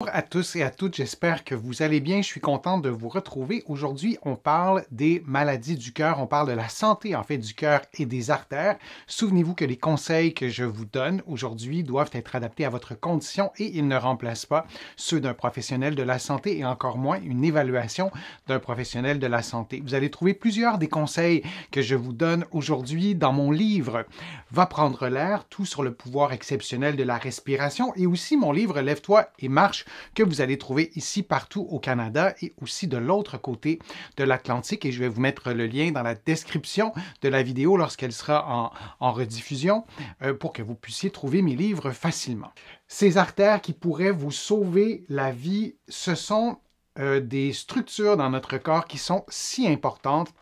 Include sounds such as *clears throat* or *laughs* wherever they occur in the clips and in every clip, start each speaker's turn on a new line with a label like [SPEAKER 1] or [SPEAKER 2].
[SPEAKER 1] Bonjour à tous et à toutes, j'espère que vous allez bien. Je suis content de vous retrouver. Aujourd'hui, on parle des maladies du cœur, on parle de la santé en fait du cœur et des artères. Souvenez-vous que les conseils que je vous donne aujourd'hui doivent être adaptés à votre condition et ils ne remplacent pas ceux d'un professionnel de la santé et encore moins une évaluation d'un professionnel de la santé. Vous allez trouver plusieurs des conseils que je vous donne aujourd'hui dans mon livre Va prendre l'air, tout sur le pouvoir exceptionnel de la respiration et aussi mon livre Lève-toi et marche que vous allez trouver ici partout au Canada et aussi de l'autre côté de l'Atlantique. Et je vais vous mettre le lien dans la description de la vidéo lorsqu'elle sera en, rediffusion euh, pour que vous puissiez trouver mes livres facilement. Ces artères qui pourraient vous sauver la vie, ce sont euh, des structures dans notre corps qui sont si importantes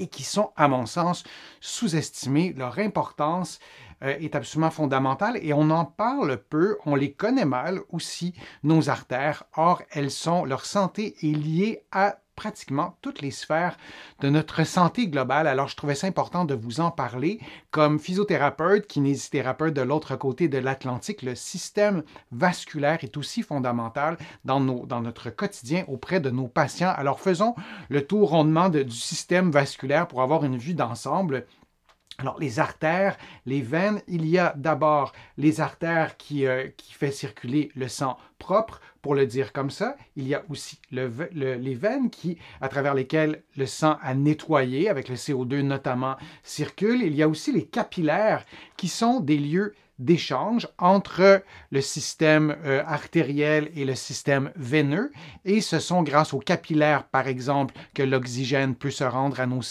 [SPEAKER 1] et qui sont, à mon sens, sous-estimées, leur importance euh, est absolument fondamentale et on en parle peu, on les connaît mal aussi, nos artères. Or, elles sont, leur santé est liée à pratiquement toutes les sphères de notre santé globale. Alors, je trouvais ça important de vous en parler. Comme physiothérapeute, kinésithérapeute de l'autre côté de l'Atlantique, le système vasculaire est aussi fondamental dans, notre quotidien auprès de nos patients. Alors, faisons le tour rondement du système vasculaire pour avoir une vue d'ensemble. Alors les artères, les veines, il y a d'abord les artères qui, font euh, fait circuler le sang propre, pour le dire comme ça. Il y a aussi les veines qui, à travers lesquelles le sang a nettoyé, avec le CO2 notamment, circule. Il y a aussi les capillaires qui sont des lieux d'échange entre le système euh, artériel et le système veineux. Et ce sont grâce aux capillaires, par exemple, que l'oxygène peut se rendre à nos,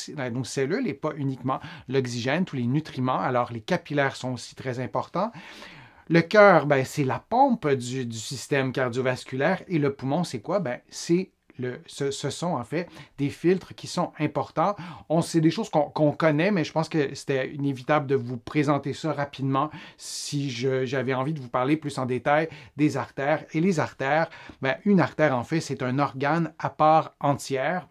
[SPEAKER 1] cellules et pas uniquement l'oxygène, tous les nutriments. Alors les capillaires sont aussi très importants. Le cœur, ben, c'est la pompe du, du, système cardiovasculaire et le poumon, c'est quoi? Ben, c'est ce, sont en fait des filtres qui sont importants. On sait des choses qu'on connaît, mais je pense que c'était inévitable de vous présenter ça rapidement si j'avais envie de vous parler plus en détail des artères. Et les artères, ben, une artère en fait, c'est un organe à part entière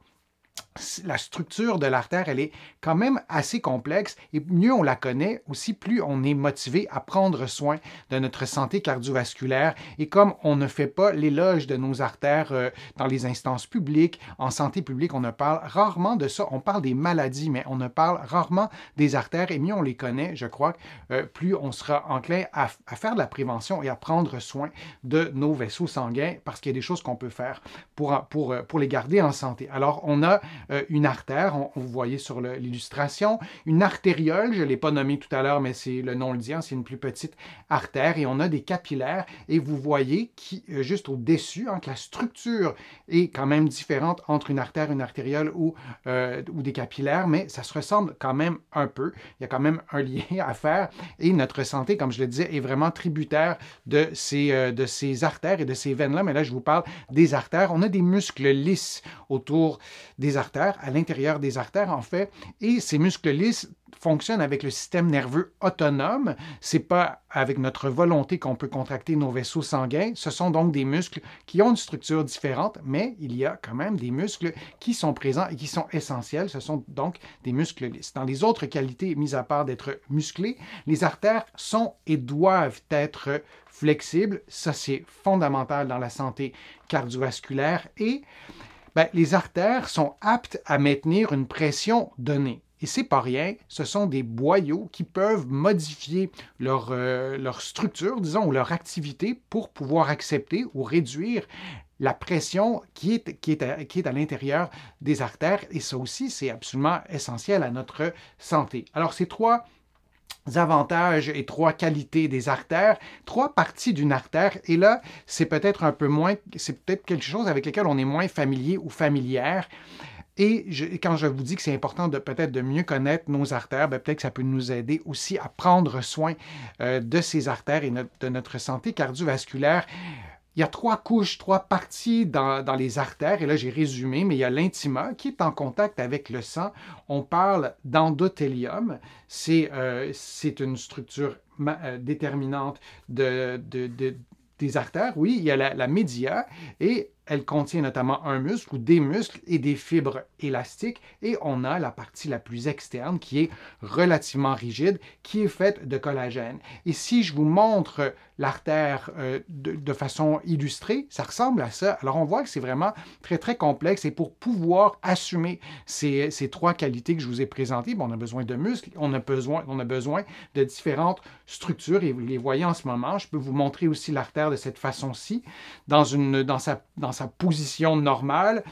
[SPEAKER 1] la structure de l'artère, elle est quand même assez complexe et mieux on la connaît, aussi plus on est motivé à prendre soin de notre santé cardiovasculaire. Et comme on ne fait pas l'éloge de nos artères euh, dans les instances publiques, en santé publique, on ne parle rarement de ça. On parle des maladies, mais on ne parle rarement des artères et mieux on les connaît, je crois, euh, plus on sera enclin à, faire de la prévention et à prendre soin de nos vaisseaux sanguins parce qu'il y a des choses qu'on peut faire pour, pour, euh, pour les garder en santé. Alors, on a euh, une artère, on, vous voyez sur l'illustration, une artériole, je ne l'ai pas nommée tout à l'heure, mais c'est le nom le dit, hein, c'est une plus petite artère, et on a des capillaires, et vous voyez qui, euh, juste au-dessus, hein, que la structure est quand même différente entre une artère, une artériole ou, euh, ou des capillaires, mais ça se ressemble quand même un peu, il y a quand même un lien *laughs* à faire, et notre santé, comme je le disais, est vraiment tributaire de ces, de ces artères et de ces veines-là, mais là je vous parle des artères, on a des muscles lisses autour des artères, à l'intérieur des artères en fait, et ces muscles lisses fonctionnent avec le système nerveux autonome. C'est pas avec notre volonté qu'on peut contracter nos vaisseaux sanguins. Ce sont donc des muscles qui ont une structure différente, mais il y a quand même des muscles qui sont présents et qui sont essentiels. Ce sont donc des muscles lisses. Dans les autres qualités, mises à part d'être musclés, les artères sont et doivent être flexibles. Ça, c'est fondamental dans la santé cardiovasculaire et ben, les artères sont aptes à maintenir une pression donnée. Et c'est pas rien, ce sont des boyaux qui peuvent modifier leur, euh, structure, disons, ou leur activité pour pouvoir accepter ou réduire la pression qui est, qui qui est à l'intérieur des artères. Et ça aussi, c'est absolument essentiel à notre santé. Alors, ces trois avantages et trois qualités des artères, trois parties d'une artère. Et là, c'est peut-être un peu moins, c'est peut-être quelque chose avec lequel on est moins familier ou familière. Et quand je vous dis que c'est important de peut-être de mieux connaître nos artères, ben, peut-être que ça peut nous aider aussi à prendre soin euh, de ces artères et de notre santé cardiovasculaire il y a trois couches, trois parties dans, les artères, et là j'ai résumé, mais il y a l'intima qui est en contact avec le sang. On parle d'endothélium, c'est euh, une structure euh, déterminante de, des artères. Oui, il y a la média, et elle contient notamment un muscle ou des muscles et des fibres élastiques et on a la partie la plus externe qui est relativement rigide, qui est faite de collagène. Et si je vous montre l'artère euh, de, façon illustrée. Ça ressemble à ça. Alors on voit que c'est vraiment très, très complexe. Et pour pouvoir assumer ces, trois qualités que je vous ai présentées, on a besoin de muscles, on a besoin, on a besoin de différentes structures. Et vous les voyez en ce moment. Je peux vous montrer aussi l'artère de cette façon-ci, dans, dans sa position normale.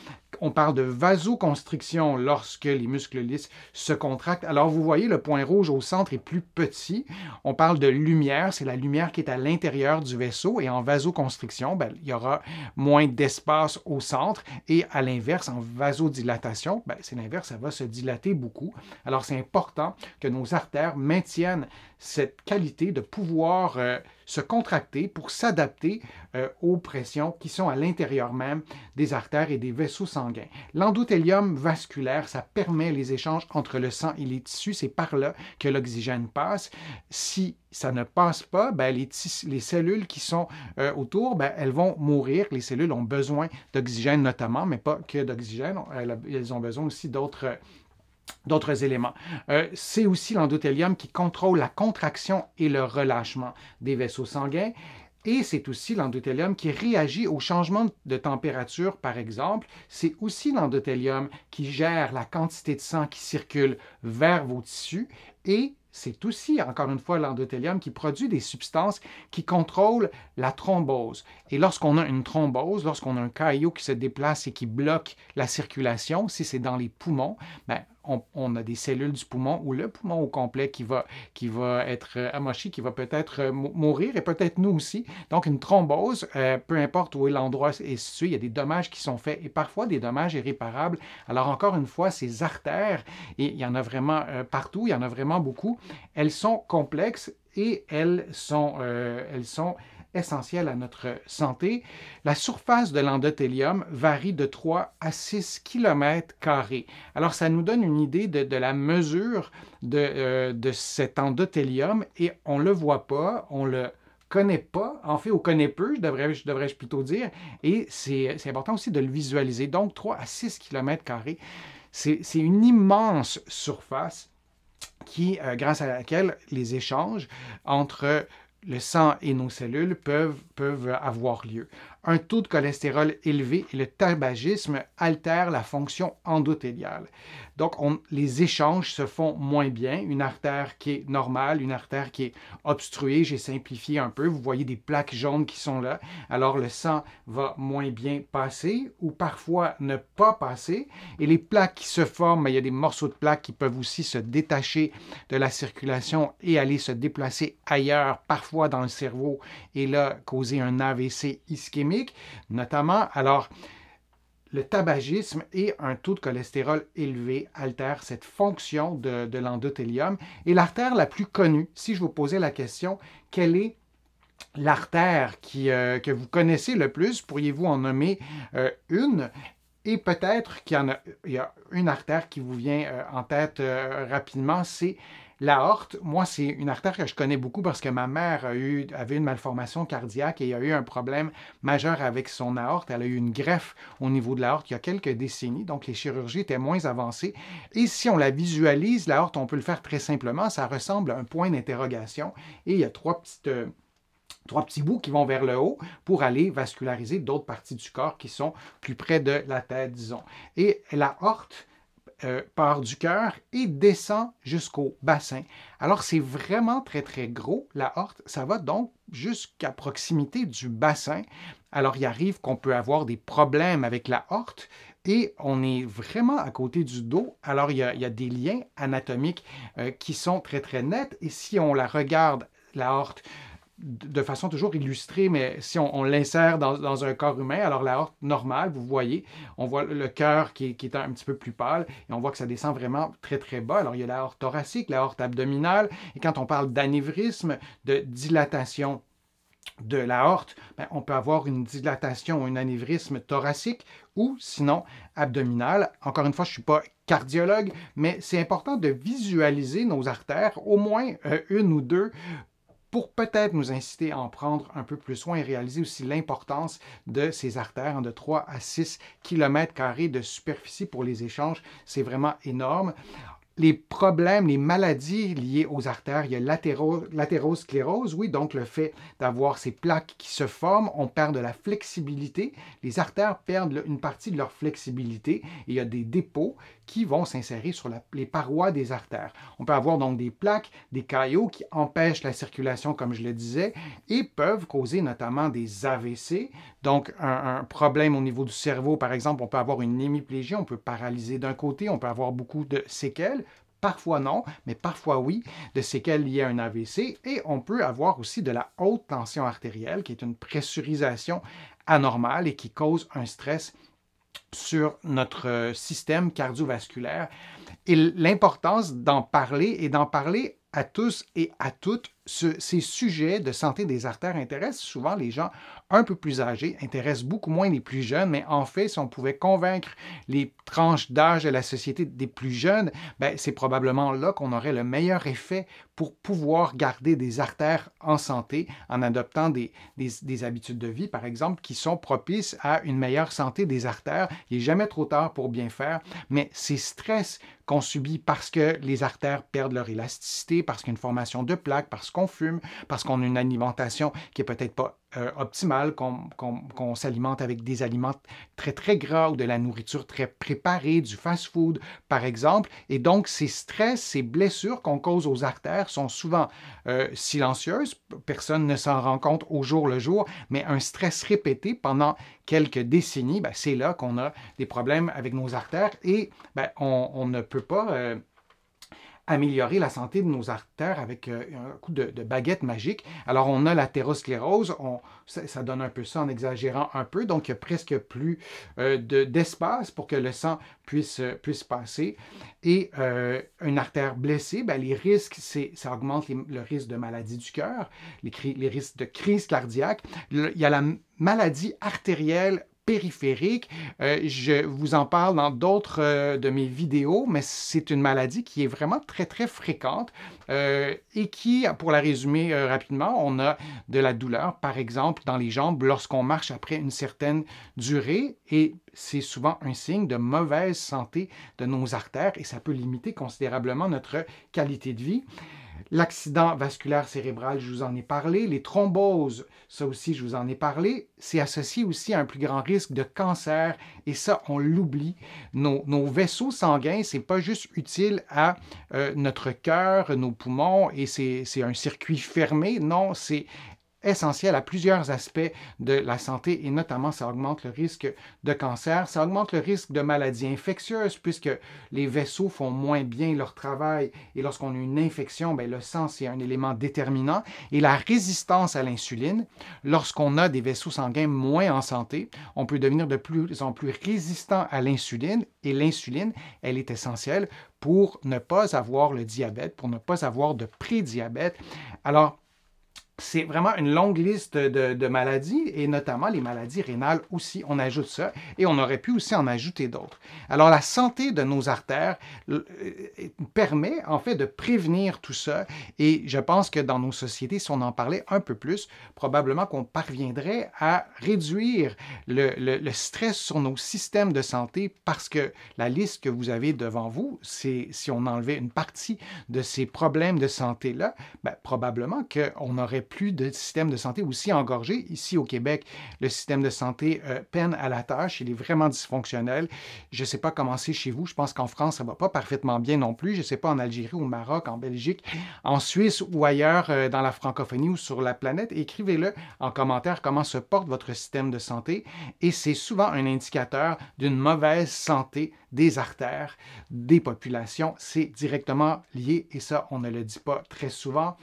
[SPEAKER 1] On parle de vasoconstriction lorsque les muscles lisses se contractent. Alors vous voyez, le point rouge au centre est plus petit. On parle de lumière, c'est la lumière qui est à l'intérieur du vaisseau et en vasoconstriction, ben, il y aura moins d'espace au centre et à l'inverse, en vasodilatation, ben, c'est l'inverse, ça va se dilater beaucoup. Alors c'est important que nos artères maintiennent cette qualité de pouvoir euh, se contracter pour s'adapter euh, aux pressions qui sont à l'intérieur même des artères et des vaisseaux sanguins. L'endothélium vasculaire, ça permet les échanges entre le sang et les tissus. C'est par là que l'oxygène passe. Si ça ne passe pas, ben, les, cellules qui sont euh, autour, ben, elles vont mourir. Les cellules ont besoin d'oxygène notamment, mais pas que d'oxygène. Elles ont besoin aussi d'autres d'autres éléments. Euh, c'est aussi l'endothélium qui contrôle la contraction et le relâchement des vaisseaux sanguins. Et c'est aussi l'endothélium qui réagit aux changements de température, par exemple. C'est aussi l'endothélium qui gère la quantité de sang qui circule vers vos tissus. Et c'est aussi, encore une fois, l'endothélium qui produit des substances qui contrôlent la thrombose. Et lorsqu'on a une thrombose, lorsqu'on a un caillot qui se déplace et qui bloque la circulation, si c'est dans les poumons, ben, on, a des cellules du poumon ou le poumon au complet qui va, qui va être euh, amoché, qui va peut-être euh, mourir et peut-être nous aussi. Donc, une thrombose, euh, peu importe où l'endroit est situé, il y a des dommages qui sont faits et parfois des dommages irréparables. Alors, encore une fois, ces artères, et il y en a vraiment partout, il y en a vraiment beaucoup, elles sont complexes et elles sont, elles sont essentiel à notre santé. La surface de l'endothélium varie de 3 à 6 km. Alors, ça nous donne une idée de, la mesure euh, de, cet endothélium et on ne le voit pas, on le connaît pas, en fait, on connaît peu, je devrais, je plutôt dire, et c'est important aussi de le visualiser. Donc, 3 à 6 km, c'est une immense surface qui, euh, grâce à laquelle les échanges entre le sang et nos cellules peuvent, peuvent avoir lieu un taux de cholestérol élevé et le tabagisme altèrent la fonction endothéliale. Donc, les échanges se font moins bien. Une artère qui est normale, une artère qui est obstruée, j'ai simplifié un peu, vous voyez des plaques jaunes qui sont là. Alors, le sang va moins bien passer ou parfois ne pas passer. Et les plaques qui se forment, il y a des morceaux de plaques qui peuvent aussi se détacher de la circulation et aller se déplacer ailleurs, parfois dans le cerveau, et là, causer un AVC ischémique notamment, alors, le tabagisme et un taux de cholestérol élevé altèrent cette fonction de, l'endothélium. Et l'artère la plus connue, si je vous posais la question, quelle est l'artère euh, que vous connaissez le plus? Pourriez-vous en nommer euh, une? Et peut-être qu'il y a, une artère qui vous vient euh, en tête rapidement, c'est L'aorte, moi, c'est une artère que je connais beaucoup parce que ma mère eu, avait une malformation cardiaque et a eu un problème majeur avec son aorte. Elle a eu une greffe au niveau de l'aorte il y a quelques décennies, donc les chirurgies étaient moins avancées. Et si on la visualise, l'aorte, on peut le faire très simplement. Ça ressemble à un point d'interrogation et il y a euh, trois petits bouts qui vont vers le haut pour aller vasculariser d'autres parties du corps qui sont plus près de la tête, disons. Et l'aorte... Euh, part du cœur et descend jusqu'au bassin. Alors c'est vraiment très très gros la horte, ça va donc jusqu'à proximité du bassin. Alors il arrive qu'on peut avoir des problèmes avec la horte et on est vraiment à côté du dos. Alors il y a, des liens anatomiques euh, qui sont très très nets et si on la regarde la horte de façon toujours illustrée, mais si on, l'insère dans, un corps humain, alors l'aorte normale, vous voyez, on voit le cœur qui, est un petit peu plus pâle et on voit que ça descend vraiment très très bas. Alors il y a la thoracique, l'aorte abdominale, et quand on parle d'anévrisme, de dilatation de l'aorte, ben, on peut avoir une dilatation, ou un anévrisme thoracique ou sinon abdominal. Encore une fois, je ne suis pas cardiologue, mais c'est important de visualiser nos artères, au moins euh, une ou deux, pour peut-être nous inciter à en prendre un peu plus soin et réaliser aussi l'importance de ces artères de 3 à 6 km de superficie pour les échanges. C'est vraiment énorme les problèmes, les maladies liées aux artères. Il y a l'athérosclérose, oui, donc le fait d'avoir ces plaques qui se forment, on perd de la flexibilité. Les artères perdent une partie de leur flexibilité et il y a des dépôts qui vont s'insérer sur les parois des artères. On peut avoir donc des plaques, des caillots qui empêchent la circulation, comme je le disais, et peuvent causer notamment des AVC, donc un, un problème au niveau du cerveau, par exemple, on peut avoir une hémiplégie, on peut paralyser d'un côté, on peut avoir beaucoup de séquelles parfois non, mais parfois oui, de séquelles liées à un AVC. Et on peut avoir aussi de la haute tension artérielle, qui est une pressurisation anormale et qui cause un stress sur notre euh, système cardiovasculaire. Et l'importance d'en parler et d'en parler à tous et à toutes. ces sujets de santé des artères intéressent souvent les gens un peu plus âgés, intéressent beaucoup moins les plus jeunes, mais en fait, si on pouvait convaincre les tranche d'âge de la société des plus jeunes, ben, c'est probablement là qu'on aurait le meilleur effet pour pouvoir garder des artères en santé en adoptant des, des, habitudes de vie, par exemple, qui sont propices à une meilleure santé des artères. Il n'est jamais trop tard pour bien faire, mais ces stress qu'on subit parce que les artères perdent leur élasticité, parce qu'une formation de plaques, parce qu'on fume, parce qu'on a une alimentation qui est peut-être pas euh, optimale, qu'on s'alimente avec des aliments très très gras ou de la nourriture très précieuse du fast-food, par exemple. Et donc, ces stress, ces blessures qu'on cause aux artères sont souvent euh, silencieuses. Personne ne s'en rend compte au jour le jour, mais un stress répété pendant quelques décennies, ben, c'est là qu'on a des problèmes avec nos artères et ben, on, ne peut pas... Euh, améliorer la santé de nos artères avec euh, un coup de, baguette magique. Alors, on a l'athérosclérose, on, ça, donne un peu ça en exagérant un peu, donc il a presque plus euh, d'espace pour que le sang puisse, euh, puisse passer. Et une artère blessée, ben, les risques, ça augmente le risque de maladie du cœur, les, risques de crise cardiaque. il y a la maladie artérielle périphérique. Euh, je vous en parle dans d'autres euh, de mes vidéos, mais c'est une maladie qui est vraiment très, très fréquente euh, et qui, pour la résumer rapidement, on a de la douleur, par exemple, dans les jambes lorsqu'on marche après une certaine durée et c'est souvent un signe de mauvaise santé de nos artères et ça peut limiter considérablement notre qualité de vie. L'accident vasculaire cérébral, je vous en ai parlé. Les thromboses, ça aussi, je vous en ai parlé. C'est associé aussi à un plus grand risque de cancer. Et ça, on l'oublie. Nos, nos, vaisseaux sanguins, c'est pas juste utile à euh, notre cœur, nos poumons, et c'est un circuit fermé. Non, c'est essentiel à plusieurs aspects de la santé et notamment ça augmente le risque de cancer, ça augmente le risque de maladies infectieuses puisque les vaisseaux font moins bien leur travail et lorsqu'on a une infection, ben, le sang c'est un élément déterminant et la résistance à l'insuline, lorsqu'on a des vaisseaux sanguins moins en santé, on peut devenir de plus en plus résistant à l'insuline et l'insuline, elle est essentielle pour ne pas avoir le diabète, pour ne pas avoir de pré-diabète. Alors, c'est vraiment une longue liste de, maladies, et notamment les maladies rénales aussi. On ajoute ça, et on aurait pu aussi en ajouter d'autres. Alors la santé de nos artères euh, euh, permet en fait de prévenir tout ça, et je pense que dans nos sociétés, si on en parlait un peu plus, probablement qu'on parviendrait à réduire le, stress sur nos systèmes de santé, parce que la liste que vous avez devant vous, c'est si on enlevait une partie de ces problèmes de santé-là, ben, probablement qu'on aurait plus de système de santé aussi engorgé. Ici au Québec, le système de santé euh, peine à la tâche, il est vraiment dysfonctionnel. Je ne sais pas comment c'est chez vous, je pense qu'en France, ça ne va pas parfaitement bien non plus. Je ne sais pas en Algérie, au Maroc, en Belgique, en Suisse ou ailleurs euh, dans la francophonie ou sur la planète. Écrivez-le en commentaire comment se porte votre système de santé et c'est souvent un indicateur d'une mauvaise santé des artères des populations. C'est directement lié et ça, on ne le dit pas très souvent.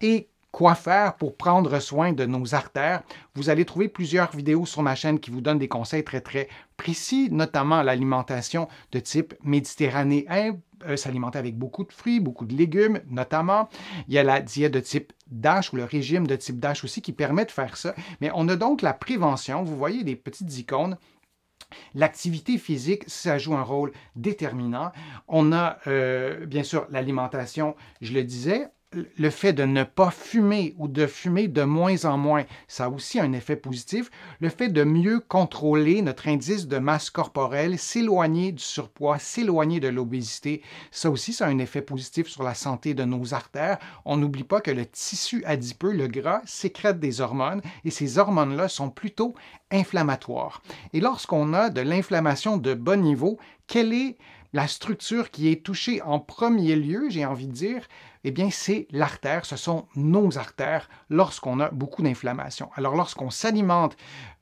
[SPEAKER 1] Et quoi faire pour prendre soin de nos artères. Vous allez trouver plusieurs vidéos sur ma chaîne qui vous donnent des conseils très très précis, notamment l'alimentation de type méditerranéen, hein, euh, s'alimenter avec beaucoup de fruits, beaucoup de légumes notamment. Il y a la diète de type DASH ou le régime de type DASH aussi qui permet de faire ça. Mais on a donc la prévention, vous voyez des petites icônes L'activité physique, ça joue un rôle déterminant. On a euh, bien sûr l'alimentation, je le disais le fait de ne pas fumer ou de fumer de moins en moins, ça a aussi un effet positif. Le fait de mieux contrôler notre indice de masse corporelle, s'éloigner du surpoids, s'éloigner de l'obésité, ça aussi, ça a un effet positif sur la santé de nos artères. On n'oublie pas que le tissu adipeux, le gras, sécrète des hormones et ces hormones-là sont plutôt inflammatoires. Et lorsqu'on a de l'inflammation de bon niveau, quelle est la structure qui est touchée en premier lieu, j'ai envie de dire, eh bien, c'est l'artère, ce sont nos artères lorsqu'on a beaucoup d'inflammation. Alors, lorsqu'on s'alimente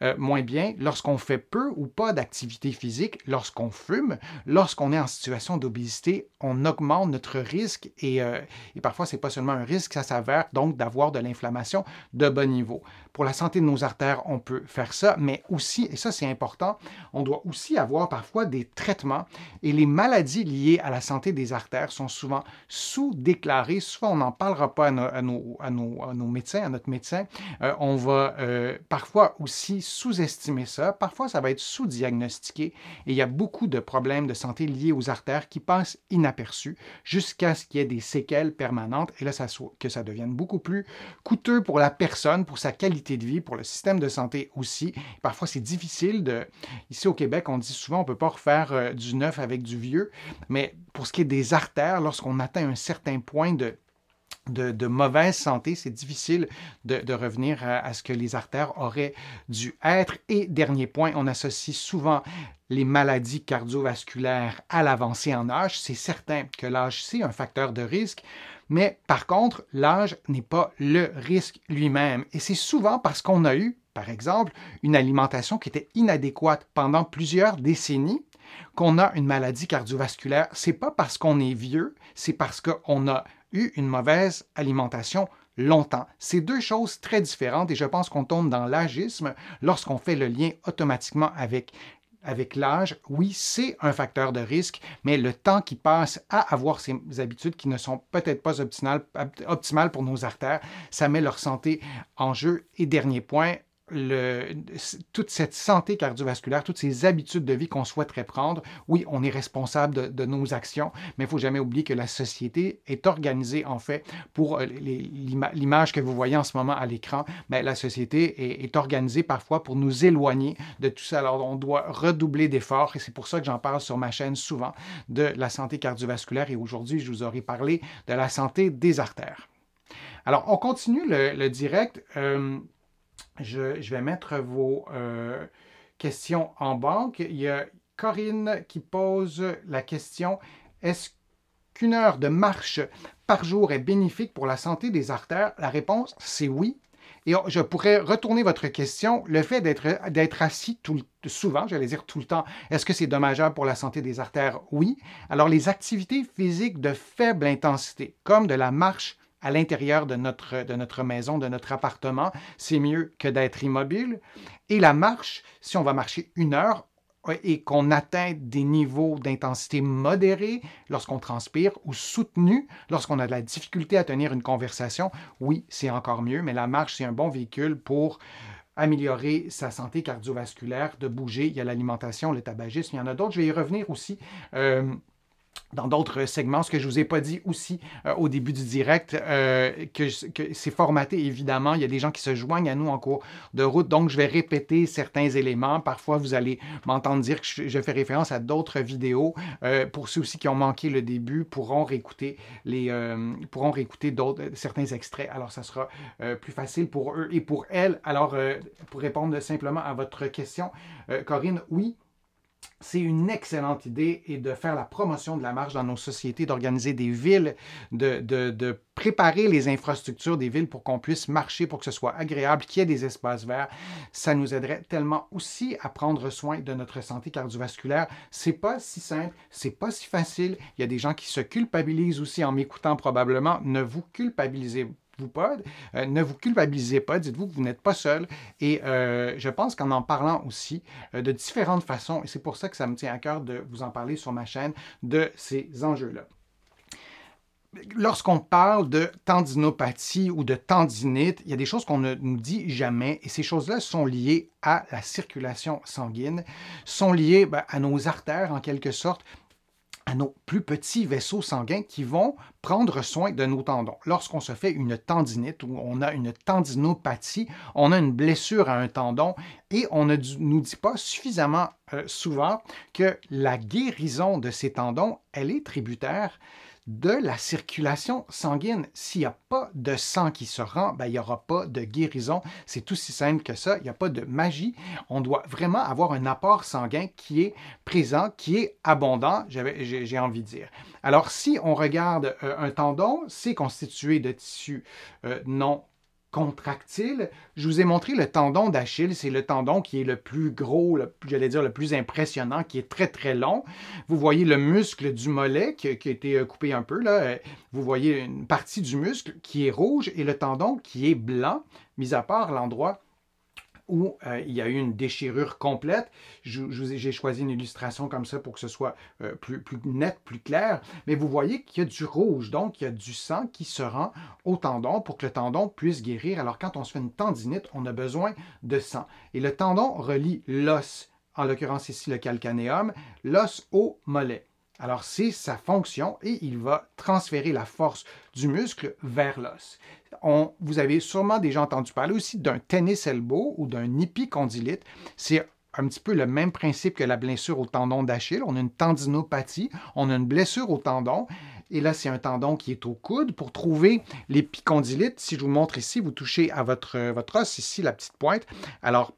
[SPEAKER 1] euh, moins bien, lorsqu'on fait peu ou pas d'activité physique, lorsqu'on fume, lorsqu'on est en situation d'obésité, on augmente notre risque et, parfois, euh, et parfois c'est pas seulement un risque, ça s'avère donc d'avoir de l'inflammation de bas niveau. Pour la santé de nos artères, on peut faire ça, mais aussi, et ça c'est important, on doit aussi avoir parfois des traitements et les maladies liées à la santé des artères sont souvent sous-déclarées. Souvent on n'en parlera pas à, nos, à, nos, à, nos, médecins, à notre médecin. Euh, on va parfois aussi sous-estimer ça. Parfois, ça va être sous-diagnostiqué et il y a beaucoup de problèmes de santé liés aux artères qui passent inaperçus jusqu'à ce qu'il y ait des séquelles permanentes et là, ça que ça devienne beaucoup plus coûteux pour la personne, pour sa qualité de vie, pour le système de santé aussi. Parfois, c'est difficile de... Ici au Québec, on dit souvent on ne peut pas refaire euh, du neuf avec du vieux, mais pour ce qui est des artères, lorsqu'on atteint un certain point de de, mauvaise santé, c'est difficile de, revenir à, ce que les artères auraient dû être. Et dernier point, on associe souvent les maladies cardiovasculaires à l'avancée en âge. C'est certain que l'âge, c'est un facteur de risque, mais par contre, l'âge n'est pas le risque lui-même. Et c'est souvent parce qu'on a eu, par exemple, une alimentation qui était inadéquate pendant plusieurs décennies qu'on a une maladie cardiovasculaire. C'est pas parce qu'on est vieux, c'est parce qu'on a eu une mauvaise alimentation longtemps. C'est deux choses très différentes et je pense qu'on tombe dans l'agisme lorsqu'on fait le lien automatiquement avec avec l'âge, oui, c'est un facteur de risque, mais le temps qui passe à avoir ces habitudes qui ne sont peut-être pas optimales, optimales pour nos artères, ça met leur santé en jeu. Et dernier point, toute cette santé cardiovasculaire, toutes ces habitudes de vie qu'on souhaiterait prendre, oui, on est responsable de, nos actions, mais il faut jamais oublier que la société est organisée, en fait, pour euh, l'image que vous voyez en ce moment à l'écran, mais ben, la société est, organisée parfois pour nous éloigner de tout ça. Alors, on doit redoubler d'efforts, et c'est pour ça que j'en parle sur ma chaîne souvent, de la santé cardiovasculaire, et aujourd'hui, je vous aurais parlé de la santé des artères. Alors, on continue le, direct. Euh, je, vais mettre vos euh, questions en banque. Il y a Corinne qui pose la question est-ce qu'une heure de marche par jour est bénéfique pour la santé des artères La réponse, c'est oui. Et je pourrais retourner votre question. Le fait d'être assis tout, souvent, j'allais dire tout le temps, est-ce que c'est dommageable pour la santé des artères? Oui. Alors, les activités physiques de faible intensité, comme de la marche, à l'intérieur de notre, de notre maison, de notre appartement. C'est mieux que d'être immobile. Et la marche, si on va marcher une heure, euh, et qu'on atteint des niveaux d'intensité modérée lorsqu'on transpire ou soutenu lorsqu'on a de la difficulté à tenir une conversation, oui, c'est encore mieux, mais la marche, c'est un bon véhicule pour améliorer sa santé cardiovasculaire, de bouger. Il y a l'alimentation, le tabagisme, il y en a d'autres. Je vais y revenir aussi. Euh, dans d'autres segments, ce que je ne vous ai pas dit aussi euh, au début du direct, euh, que, c'est formaté évidemment. Il y a des gens qui se joignent à nous en cours de route, donc je vais répéter certains éléments. Parfois, vous allez m'entendre dire que je, fais référence à d'autres vidéos. Euh, pour ceux aussi qui ont manqué le début, pourront réécouter, les, pourront réécouter certains extraits. Alors, ça sera plus facile pour eux et pour elles. Alors, pour répondre simplement à votre question, Corinne, oui, c'est une excellente idée et de faire la promotion de la marche dans nos sociétés, d'organiser des villes, de, préparer les infrastructures des villes pour qu'on puisse marcher, pour que ce soit agréable, qu'il y ait des espaces verts. Ça nous aiderait tellement aussi à prendre soin de notre santé cardiovasculaire. C'est pas si simple, c'est pas si facile. Il y a des gens qui se culpabilisent aussi en m'écoutant probablement. Ne vous culpabilisez vous euh, ne vous culpabilisez pas, dites-vous que vous n'êtes pas seul. Et euh, je pense qu'en en parlant aussi euh, de différentes façons, et c'est pour ça que ça me tient à cœur de vous en parler sur ma chaîne, de ces enjeux-là lorsqu'on parle de tendinopathie ou de tendinite, il y a des choses qu'on ne nous dit jamais et ces choses-là sont liées à la circulation sanguine, sont liées ben, à nos artères en quelque sorte, à nos plus petits vaisseaux sanguins qui vont prendre soin de nos tendons. Lorsqu'on se fait une tendinite ou on a une tendinopathie, on a une blessure à un tendon et on ne nous dit pas suffisamment euh, souvent que la guérison de ces tendons, elle est tributaire de la circulation sanguine. S'il n'y a pas de sang qui se rend, ben, il n'y aura pas de guérison. C'est tout aussi simple que ça. Il n'y a pas de magie. On doit vraiment avoir un apport sanguin qui est présent, qui est abondant, j'ai envie de dire. Alors, si on regarde euh, un tendon, c'est constitué de tissus euh, non contractile. Je vous ai montré le tendon d'Achille, c'est le tendon qui est le plus gros, j'allais dire le plus impressionnant, qui est très très long. Vous voyez le muscle du mollet qui, qui, a été euh, coupé un peu là. Euh, vous voyez une partie du muscle qui est rouge et le tendon qui est blanc, mis à part l'endroit où euh, il y a eu une déchirure complète. J'ai choisi une illustration comme ça pour que ce soit euh, plus, plus, net, plus clair. Mais vous voyez qu'il y a du rouge, donc il y a du sang qui se rend au tendon pour que le tendon puisse guérir. Alors quand on se fait une tendinite, on a besoin de sang. Et le tendon relie l'os, en l'occurrence ici le calcanéum, l'os au mollet. Alors, c'est sa fonction et il va transférer la force du muscle vers l'os. vous avez sûrement déjà entendu parler aussi d'un tennis elbow ou d'un épicondylite. C'est un petit peu le même principe que la blessure au tendon d'Achille. On a une tendinopathie, on a une blessure au tendon. Et là, c'est un tendon qui est au coude. Pour trouver l'épicondylite, si je vous montre ici, vous touchez à votre, euh, votre os, ici, la petite pointe. Alors,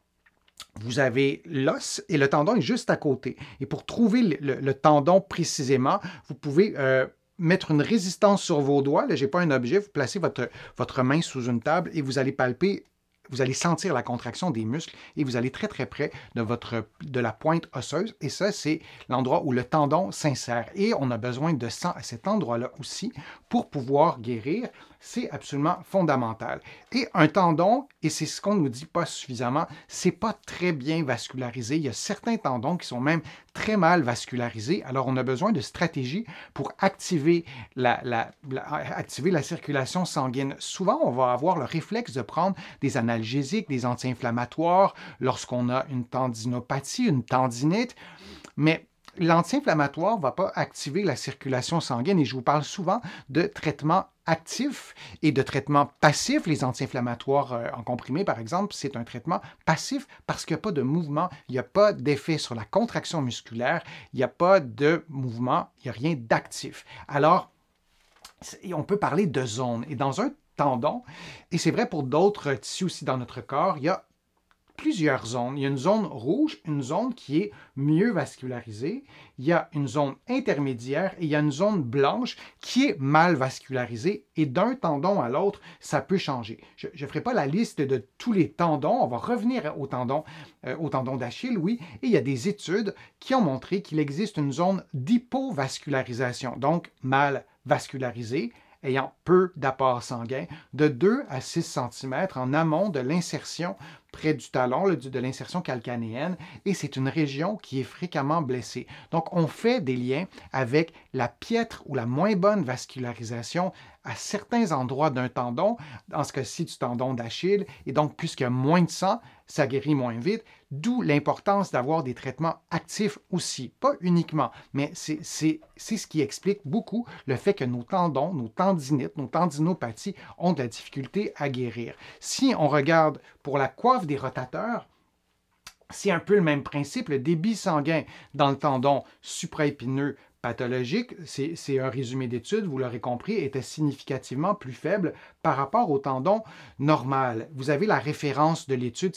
[SPEAKER 1] vous avez l'os et le tendon est juste à côté. Et pour trouver le, tendon précisément, vous pouvez euh, mettre une résistance sur vos doigts. Là, n'ai pas un objet. Vous placez votre, votre main sous une table et vous allez palper vous allez sentir la contraction des muscles et vous allez très très près de, votre, de la pointe osseuse. Et ça, c'est l'endroit où le tendon s'insère. Et on a besoin de sang à cet endroit-là aussi pour pouvoir guérir c'est absolument fondamental. Et un tendon, et c'est ce qu'on ne nous dit pas suffisamment, c'est pas très bien vascularisé. Il y a certains tendons qui sont même très mal vascularisés. Alors, on a besoin de stratégies pour activer la, activer la circulation sanguine. Souvent, on va avoir le réflexe de prendre des analgésiques, des anti-inflammatoires lorsqu'on a une tendinopathie, une tendinite, mais l'anti-inflammatoire ne va pas activer la circulation sanguine et je vous parle souvent de traitements actifs et de traitement passif. Les anti-inflammatoires euh, en comprimé, par exemple, c'est un traitement passif parce qu'il n'y a pas de mouvement, il n'y a pas d'effet sur la contraction musculaire, il n'y a pas de mouvement, il n'y a rien d'actif. Alors, on peut parler de zone. Et dans un tendon, et c'est vrai pour d'autres tissus aussi dans notre corps, il y a plusieurs zones. Il y a une zone rouge, une zone qui est mieux vascularisée, il y a une zone intermédiaire et il y a une zone blanche qui est mal vascularisée et d'un tendon à l'autre, ça peut changer. Je ne ferai pas la liste de tous les tendons, on va revenir au tendon, euh, au tendon d'Achille, oui, et il y a des études qui ont montré qu'il existe une zone d'hypovascularisation, donc mal vascularisée, ayant peu d'apport sanguin, de 2 à 6 cm en amont de l'insertion près du talon, de l'insertion calcanéenne, et c'est une région qui est fréquemment blessée. Donc, on fait des liens avec la piètre ou la moins bonne vascularisation à certains endroits d'un tendon, dans ce cas-ci du tendon d'Achille, et donc, puisqu'il y a moins de sang, ça guérit moins vite, d'où l'importance d'avoir des traitements actifs aussi, pas uniquement, mais c'est ce qui explique beaucoup le fait que nos tendons, nos tendinites, nos tendinopathies ont de la difficulté à guérir. Si on regarde pour la coiffe des rotateurs, c'est un peu le même principe, le débit sanguin dans le tendon supraépineux pathologique, c'est un résumé d'études, vous l'aurez compris, était significativement plus faible par rapport au tendon normal. Vous avez la référence de l'étude.